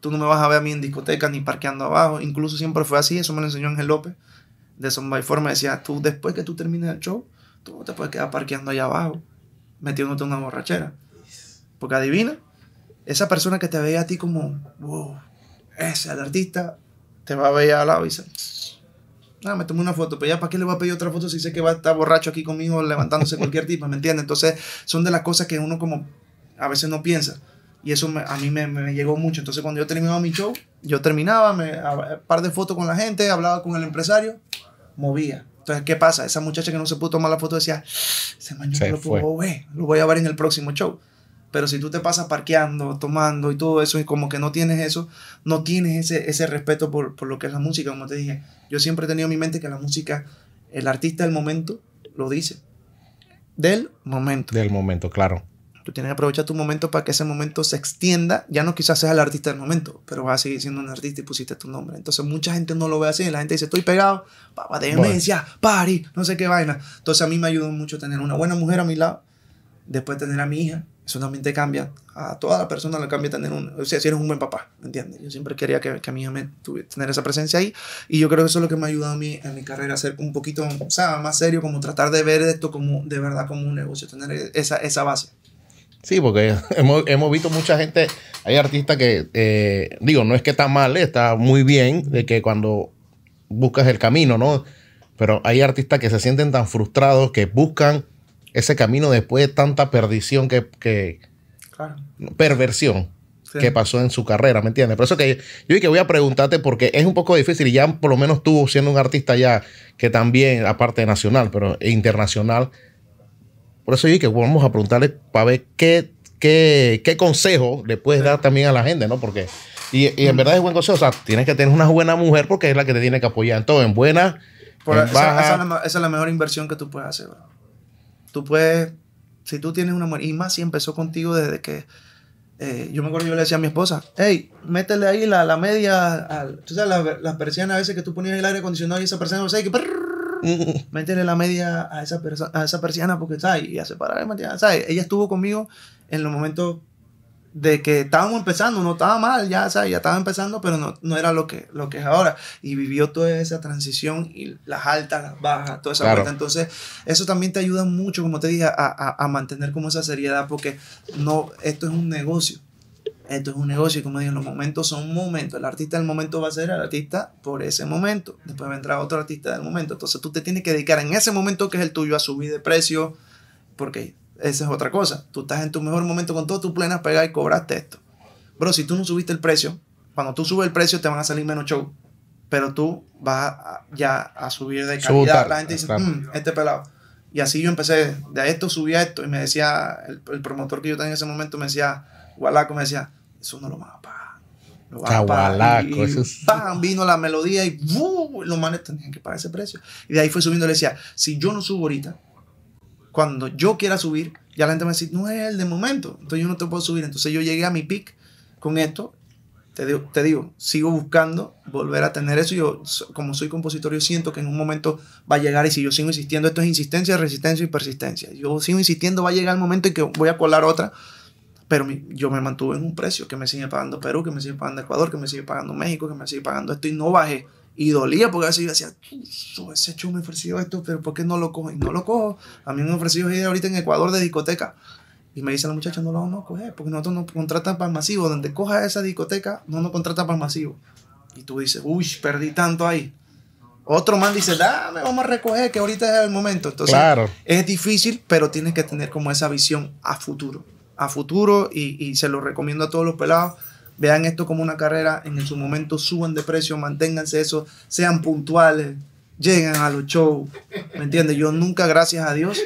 Tú no me vas a ver a mí en discoteca ni parqueando abajo. Incluso siempre fue así, eso me lo enseñó Ángel López de Son by forma Me decía, tú después que tú termines el show, tú no te puedes quedar parqueando allá abajo metiéndote una borrachera. Porque adivina, esa persona que te veía a ti como, wow, ese el artista, te va a ver al lado y dice, ah, me tomé una foto, pero ya para qué le voy a pedir otra foto si sé que va a estar borracho aquí conmigo levantándose cualquier tipo, ¿me entiendes? Entonces son de las cosas que uno como a veces no piensa. Y eso a mí me, llegó mucho. Entonces cuando yo terminaba mi show, yo terminaba, me, par de fotos con la gente, hablaba con el empresario, movía. Entonces, ¿qué pasa? Esa muchacha que no se pudo tomar la foto decía, ese lo puedo ver, lo voy a ver en el próximo show. Pero si tú te pasas parqueando, tomando y todo eso, y como que no tienes eso, no tienes ese, ese respeto por, por lo que es la música, como te dije. Yo siempre he tenido en mi mente que la música, el artista del momento lo dice. Del momento. Del momento, claro. Tú tienes que aprovechar tu momento para que ese momento se extienda. Ya no quizás seas el artista del momento, pero vas a seguir siendo un artista y pusiste tu nombre. Entonces mucha gente no lo ve así. La gente dice, estoy pegado, papá, demencia, ah, party, no sé qué vaina. Entonces a mí me ayudó mucho tener una buena mujer a mi lado, después tener a mi hija. Eso también te cambia. A toda la persona le cambia tener un... O sea, si eres un buen papá, ¿entiendes? Yo siempre quería que, que a mi hija me tuviera, tener esa presencia ahí. Y yo creo que eso es lo que me ha ayudado a mí en mi carrera a ser un poquito, o sea, más serio, como tratar de ver esto como, de verdad como un negocio, tener esa, esa base. Sí, porque hemos, hemos, visto mucha gente, hay artistas que, eh, digo, no es que está mal, está muy bien de que cuando buscas el camino, ¿no? Pero hay artistas que se sienten tan frustrados que buscan ese camino después de tanta perdición que, que perversión que pasó en su carrera, ¿me entiendes? Por eso que yo que voy a preguntarte porque es un poco difícil y ya por lo menos tú siendo un artista ya que también, aparte nacional, pero internacional, por eso dije que vamos a preguntarle para ver qué, qué, consejo le puedes dar también a la gente, ¿no? Porque, y, en verdad es buen consejo, o sea, tienes que tener una buena mujer porque es la que te tiene que apoyar en todo, en buena, esa, Esa, es la, mejor inversión que tú puedes hacer, bro. Tú puedes, si tú tienes una mujer, y más si empezó contigo desde que, eh, yo me acuerdo, yo le decía a mi esposa, hey, métele ahí la, media, tú sabes, las la persianas a veces que tú ponías el aire acondicionado y esa persona o sea, que... métele la media a esa, a esa persiana porque, ¿sabes? Y a separar, ¿sabes? Ella estuvo conmigo en los momentos de que estábamos empezando, no estaba mal, ya, ya estaba empezando, pero no, no, era lo que, lo que es ahora. Y vivió toda esa transición y las altas, las bajas, toda esa vuelta. Entonces, eso también te ayuda mucho, como te dije, a, a, mantener como esa seriedad, porque no, esto es un negocio. Esto es un negocio y como digo, los momentos son momentos. El artista del momento va a ser el artista por ese momento. Después vendrá otro artista del momento. Entonces tú te tienes que dedicar en ese momento que es el tuyo a subir de precio, porque esa es otra cosa. Tú estás en tu mejor momento con todo, tus plenas pegar y cobraste esto. Bro, si tú no subiste el precio, cuando tú subes el precio te van a salir menos show, pero tú vas ya a subir de calidad. La gente dice, mm, este pelado. Y así yo empecé, de esto subí a esto y me decía, el promotor que yo tenía en ese momento me decía, Gualaco me decía, eso no lo van Lo vino la melodía y los manes tenían que pagar ese precio. Y de ahí fue subiendo. Le decía, si yo no subo ahorita, cuando yo quiera subir, ya la gente me dice, no es el de momento, entonces yo no te puedo subir. Entonces yo llegué a mi pick con esto, te digo, te digo sigo buscando volver a tener eso. Yo, como soy compositor, yo siento que en un momento va a llegar y si yo sigo insistiendo, esto es insistencia, resistencia y persistencia. Yo sigo insistiendo, va a llegar el momento en que voy a colar otra pero yo me mantuve en un precio que me sigue pagando Perú, que me sigue pagando Ecuador, que me sigue pagando México, que me sigue pagando esto y no bajé. Y dolía porque a veces yo decía, ese show me ofreció esto, pero ¿por qué no lo cojo? Y no lo cojo. A mí me ofreció ir ahorita en Ecuador de discoteca. Y me dice la muchacha, no lo vamos a coger, porque nosotros no contratamos para masivo. Donde coja esa discoteca, no nos contrata para masivo. Y tú dices, uy, perdí tanto ahí. Otro man dice, dame, vamos a recoger, que ahorita es el momento. Entonces, es difícil, pero tienes que tener como esa visión a futuro a futuro y, se lo recomiendo a todos los pelados. Vean esto como una carrera, en su momento suben de precio, manténganse eso, sean puntuales, lleguen a los shows, ¿me entiendes? Yo nunca, gracias a Dios,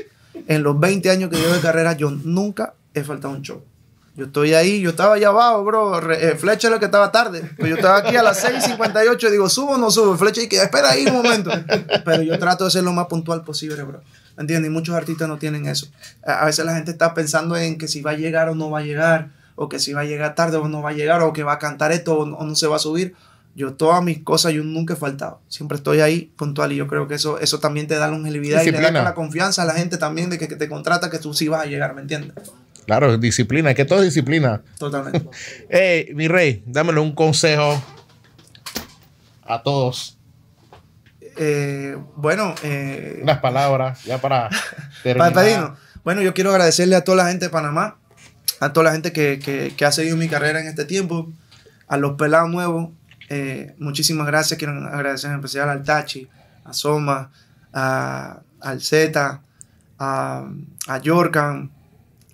en los 20 años que llevo de carrera, yo nunca he faltado un show. Yo estoy ahí, yo estaba allá abajo, bro. Eh, flecha lo que estaba tarde. pero pues yo estaba aquí a las 6.58 y digo, ¿subo o no subo? Flecha y que espera ahí un momento. Pero yo trato de ser lo más puntual posible, bro. ¿entiendes? Y muchos artistas no tienen eso. A veces la gente está pensando en que si va a llegar o no va a llegar, o que si va a llegar tarde o no va a llegar, o que va a cantar esto o no, se va a subir. Yo todas mis cosas, yo nunca he faltado. Siempre estoy ahí puntual y yo creo que eso, eso también te da longevidad y te da la confianza a la gente también de que, te contrata que tú sí vas a llegar, ¿me entiendes? Claro, disciplina, que todo es disciplina. Totalmente. hey, mi rey, dámelo un consejo a todos eh, bueno. Eh, Unas palabras, ya para terminar. bueno, yo quiero agradecerle a toda la gente de Panamá, a toda la gente que, ha seguido mi carrera en este tiempo, a los pelados nuevos. Eh, muchísimas gracias. Quiero agradecer en especial al Tachi, a Soma, al Z, a, a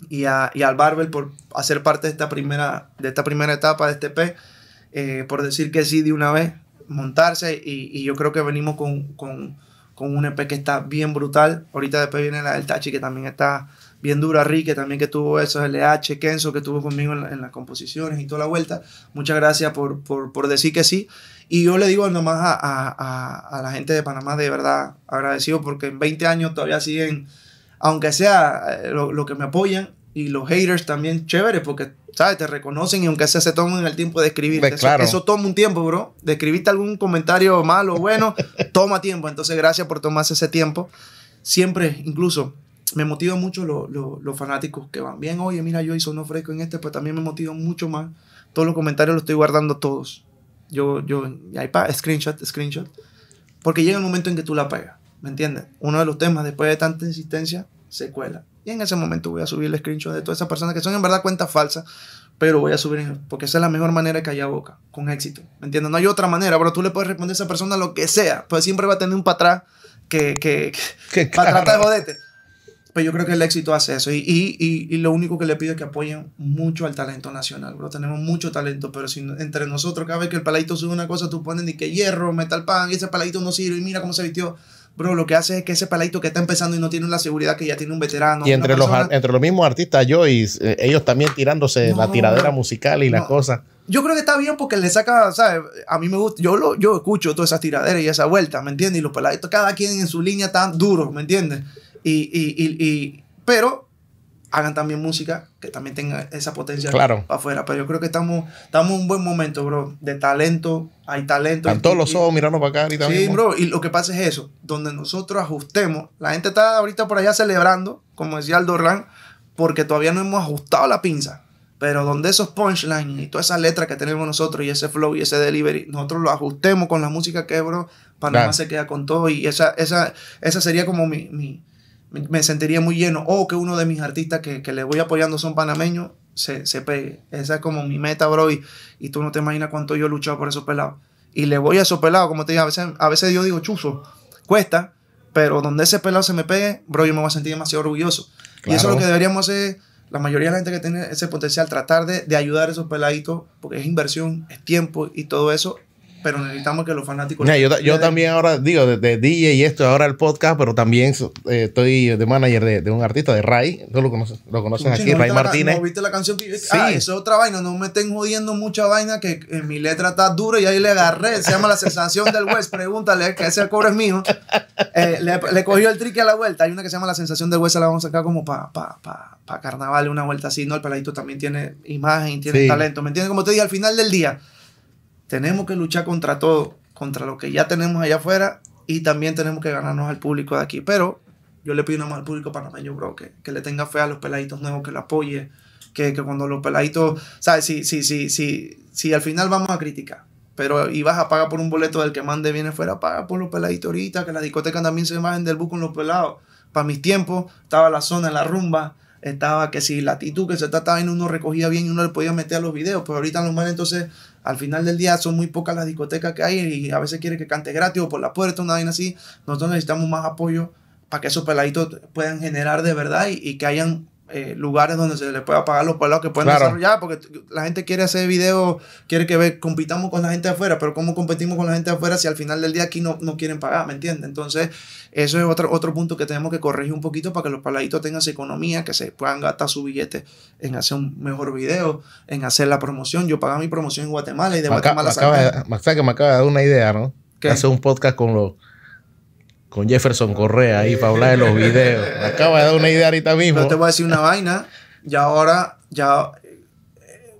y, al Barbel por hacer parte de esta primera, de esta primera etapa de este P. Eh, por decir que sí de una vez, montarse y, yo creo que venimos con, un EP que está bien brutal. Ahorita después viene la del Tachi que también está bien dura, Rick que también que tuvo esos LH, e Kenzo que estuvo conmigo en, las composiciones y toda la vuelta. Muchas gracias por, decir que sí. Y yo le digo nomás a, la gente de Panamá de verdad agradecido porque en 20 años todavía siguen, aunque sea eh, lo, lo que me apoyan, y los haters también chévere porque, ¿sabes? Te reconocen y aunque sea se tomen el tiempo de escribir. eso, toma un tiempo, bro. De escribirte algún comentario malo o bueno, toma tiempo. Entonces, gracias por tomarse ese tiempo. Siempre, incluso, me motivan mucho los fanáticos que van bien. Oye, mira, yo hice un fresco en este, pero pues también me motivan mucho más. Todos los comentarios los estoy guardando todos. Yo, yo, ahí pa screenshot, screenshot. Porque llega el momento en que tú la pegas. ¿Me entiendes? Uno de los temas, después de tanta insistencia, se cuela. Y en ese momento voy a subir el screenshot de todas esas personas que son en verdad cuentas falsas, pero voy a subir, porque esa es la mejor manera de callar boca, con éxito. ¿Me entiendes? No hay otra manera, pero tú le puedes responder a esa persona lo que sea, pues siempre va a tener un patrón que, que, para de joderte. Pero pues yo creo que el éxito hace eso. Y, y, y, lo único que le pido es que apoyen mucho al talento nacional, bro. Tenemos mucho talento, pero si entre nosotros cada vez que el paladito sube una cosa, tú pones ni que hierro, metal pan, y ese paladito no sirve, y mira cómo se vistió bro, lo que hace es que ese paladito que está empezando y no tiene la seguridad que ya tiene un veterano. Y entre, los, entre los mismos artistas, yo y eh, ellos también tirándose la tiradera musical y las cosas. Yo creo que está bien porque le saca, ¿sabes? A mí me gusta, yo, yo escucho todas esas tiraderas y esa vuelta, ¿me entiendes? Y los paladitos cada quien en su línea tan duro, ¿me entiendes? y, y, y, y pero hagan también música, que también tenga esa potencia claro. para afuera. Pero yo creo que estamos, estamos en un buen momento, bro, de talento, hay talento. Están todos los ojos mirando para acá Sí, bro, y lo que pasa es eso, donde nosotros ajustemos, la gente está ahorita por allá celebrando, como decía Aldo Orlán, porque todavía no hemos ajustado la pinza. Pero donde esos punchlines y todas esas letras que tenemos nosotros y ese flow y ese delivery, nosotros lo ajustemos con la música que, bro, Panamá claro. se queda con todo. Y esa, esa, esa sería como mi me sentiría muy lleno. O que uno de mis artistas que, que le voy apoyando son panameños, se, pegue. Esa es como mi meta, bro. Y, tú no te imaginas cuánto yo he luchado por esos pelados. Y le voy a esos pelados, como te digo, a veces, a veces yo digo, chuzo, cuesta, pero donde ese pelado se me pegue, bro, yo me voy a sentir demasiado orgulloso. Y eso es lo que deberíamos hacer la mayoría de la gente que tiene ese potencial, tratar de, de ayudar a esos peladitos, porque es inversión, es tiempo y todo eso, pero necesitamos que los fanáticos... yo, también ahora digo, desde de DJ y esto, ahora el podcast, pero también eh, estoy de manager de, un artista, de Ray, tú lo conoces, lo conoces aquí, Ray Martínez. viste la canción? sí. Ah, eso es otra vaina, no me estén jodiendo mucha vaina, que eh, mi letra está dura y ahí le agarré, se llama La Sensación del West, pregúntale, que ese cobro es mío. Eh, le, cogió el trique a la vuelta, hay una que se llama La Sensación del West, la vamos a sacar como para pa, pa, pa carnaval, una vuelta así, ¿no? El peladito también tiene imagen, tiene talento, ¿me entiendes? Como te dije, al final del día tenemos que luchar contra todo, contra lo que ya tenemos allá afuera y también tenemos que ganarnos al público de aquí. Pero yo le pido nada más al público panameño, bro, que, que le tenga fe a los peladitos nuevos, que lo apoye, que, cuando los peladitos, ¿sabes? Si, si, si, si, si al final vamos a criticar, pero y vas a pagar por un boleto del que mande viene fuera, paga por los peladitos ahorita, que la discoteca también se bajen del bus con los pelados. Para mis tiempos estaba la zona, en la rumba, estaba que si la actitud que se trataba... en uno recogía bien y uno le podía meter a los videos, pero pues ahorita los mal entonces al final del día son muy pocas las discotecas que hay y a veces quiere que cante gratis o por la puerta, una vaina así. Nosotros necesitamos más apoyo para que esos peladitos puedan generar de verdad y, y que hayan eh, lugares donde se les pueda pagar los palados que pueden desarrollar, porque la gente quiere hacer videos, quiere que ve, compitamos con la gente afuera, pero ¿cómo competimos con la gente afuera si al final del día aquí no, no quieren pagar? ¿Me entiendes? Entonces, eso es otro, otro punto que tenemos que corregir un poquito para que los paladitos tengan su economía, que se puedan gastar su billete en hacer un mejor video, en hacer la promoción. Yo pagaba mi promoción en Guatemala y de Guatemala. Me acaba, me acaba de dar una idea, ¿no? Hacer un podcast con los con Jefferson Correa ahí para hablar de los videos. acaba de dar una idea ahorita mismo. Yo te voy a decir una vaina. Ya ahora, ya eh,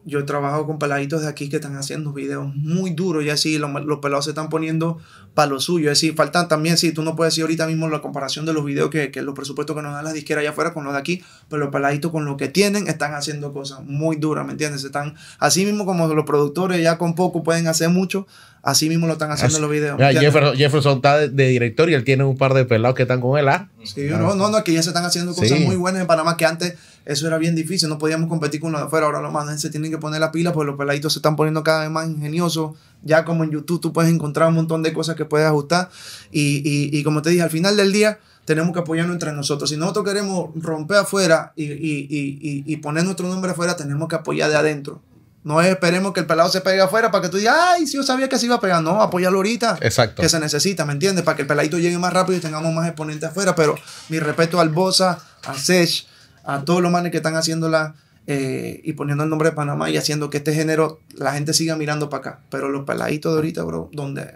yo trabajo con peladitos de aquí que están haciendo videos muy duros. Y así los pelados se están poniendo para lo suyo. Es decir, faltan también, si sí, tú no puedes decir ahorita mismo la comparación de los videos que, que los presupuestos que nos dan las disqueras allá afuera con los de aquí, pero los peladitos con lo que tienen están haciendo cosas muy duras, ¿me entiendes? Están, así mismo como los productores ya con poco pueden hacer mucho, así mismo lo están haciendo los videos. Ya, Jefferson, Jefferson, está de, director y él tiene un par de pelados que están con él, ¿ah? Sí, no, no, no, que ya se están haciendo cosas muy buenas en Panamá que antes eso era bien difícil, no podíamos competir con los de afuera, ahora los más se tienen que poner la pila porque los peladitos se están poniendo cada vez más ingeniosos, ya como en YouTube tú puedes encontrar un montón de cosas que puedes ajustar y, como te dije, al final del día tenemos que apoyarnos entre nosotros. Si nosotros queremos romper afuera y, poner nuestro nombre afuera, tenemos que apoyar de adentro. No esperemos que el pelado se pegue afuera para que tú digas, ay, si yo sabía que se iba a pegar. No, apóyalo ahorita. Exacto. Que se necesita, ¿me entiendes? Para que el peladito llegue más rápido y tengamos más exponentes afuera. Pero mi respeto al Bosa, a Sech, a todos los manes que están haciendo la, eh, y poniendo el nombre de Panamá y haciendo que este género la gente siga mirando para acá. Pero los peladitos de ahorita, bro, donde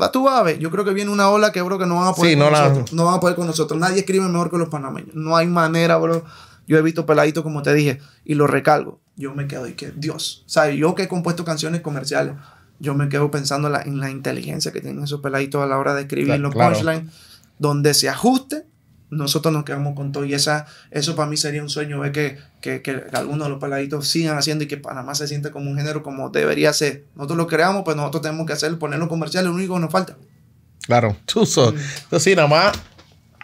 va tu ave, yo creo que viene una ola que, bro, que no van a poder con no nosotros. No van a poder con nosotros. Nadie escribe mejor que los panameños. No hay manera, bro. Yo he visto peladitos, como te dije, y lo recalgo. Yo me quedo y que, Dios, ¿sabes? Yo que he compuesto canciones comerciales, yo me quedo pensando en la, en la inteligencia que tienen esos peladitos a la hora de escribir los punchlines, donde se ajuste nosotros nos quedamos con todo. Y esa, eso para mí sería un sueño, ver que, que, algunos de los peladitos sigan haciendo y que Panamá se sienta como un género como debería ser. Nosotros lo creamos, pero pues nosotros tenemos que hacer, ponerlo comercial, lo único que nos falta. Claro, chuso. Entonces, mm. sí, nada más.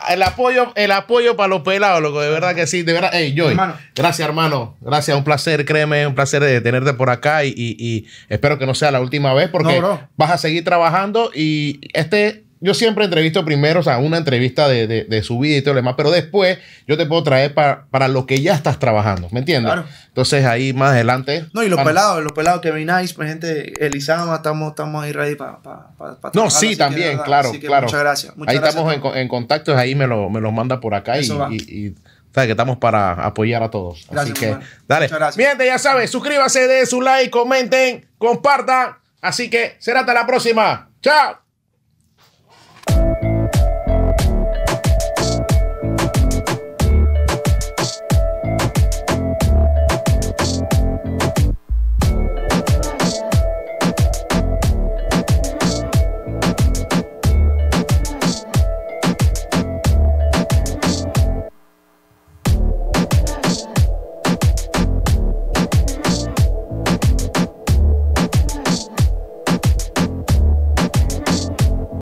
El apoyo, el apoyo para los pelados, loco, de verdad que sí, de verdad. Hey, Joy, gracias, hermano. Gracias, un placer, créeme, un placer de eh, tenerte por acá y, espero que no sea la última vez porque vas a seguir trabajando y este yo siempre entrevisto primero, o sea, una entrevista de, su vida y todo lo demás, pero después yo te puedo traer para lo que ya estás trabajando, ¿me entiendes? Claro. Entonces ahí más adelante. No, y los pelados, los pelados que vináis pues, gente, Elizabeth, estamos, estamos ahí ready para No, sí, también, claro, claro. Muchas gracias. ahí estamos en, en, contacto, ahí me lo, me manda por acá y, o sea, que estamos para apoyar a todos. Así que, man. dale. Miren, ya sabes suscríbase de su like, comenten, compartan. Así que será hasta la próxima. Chao.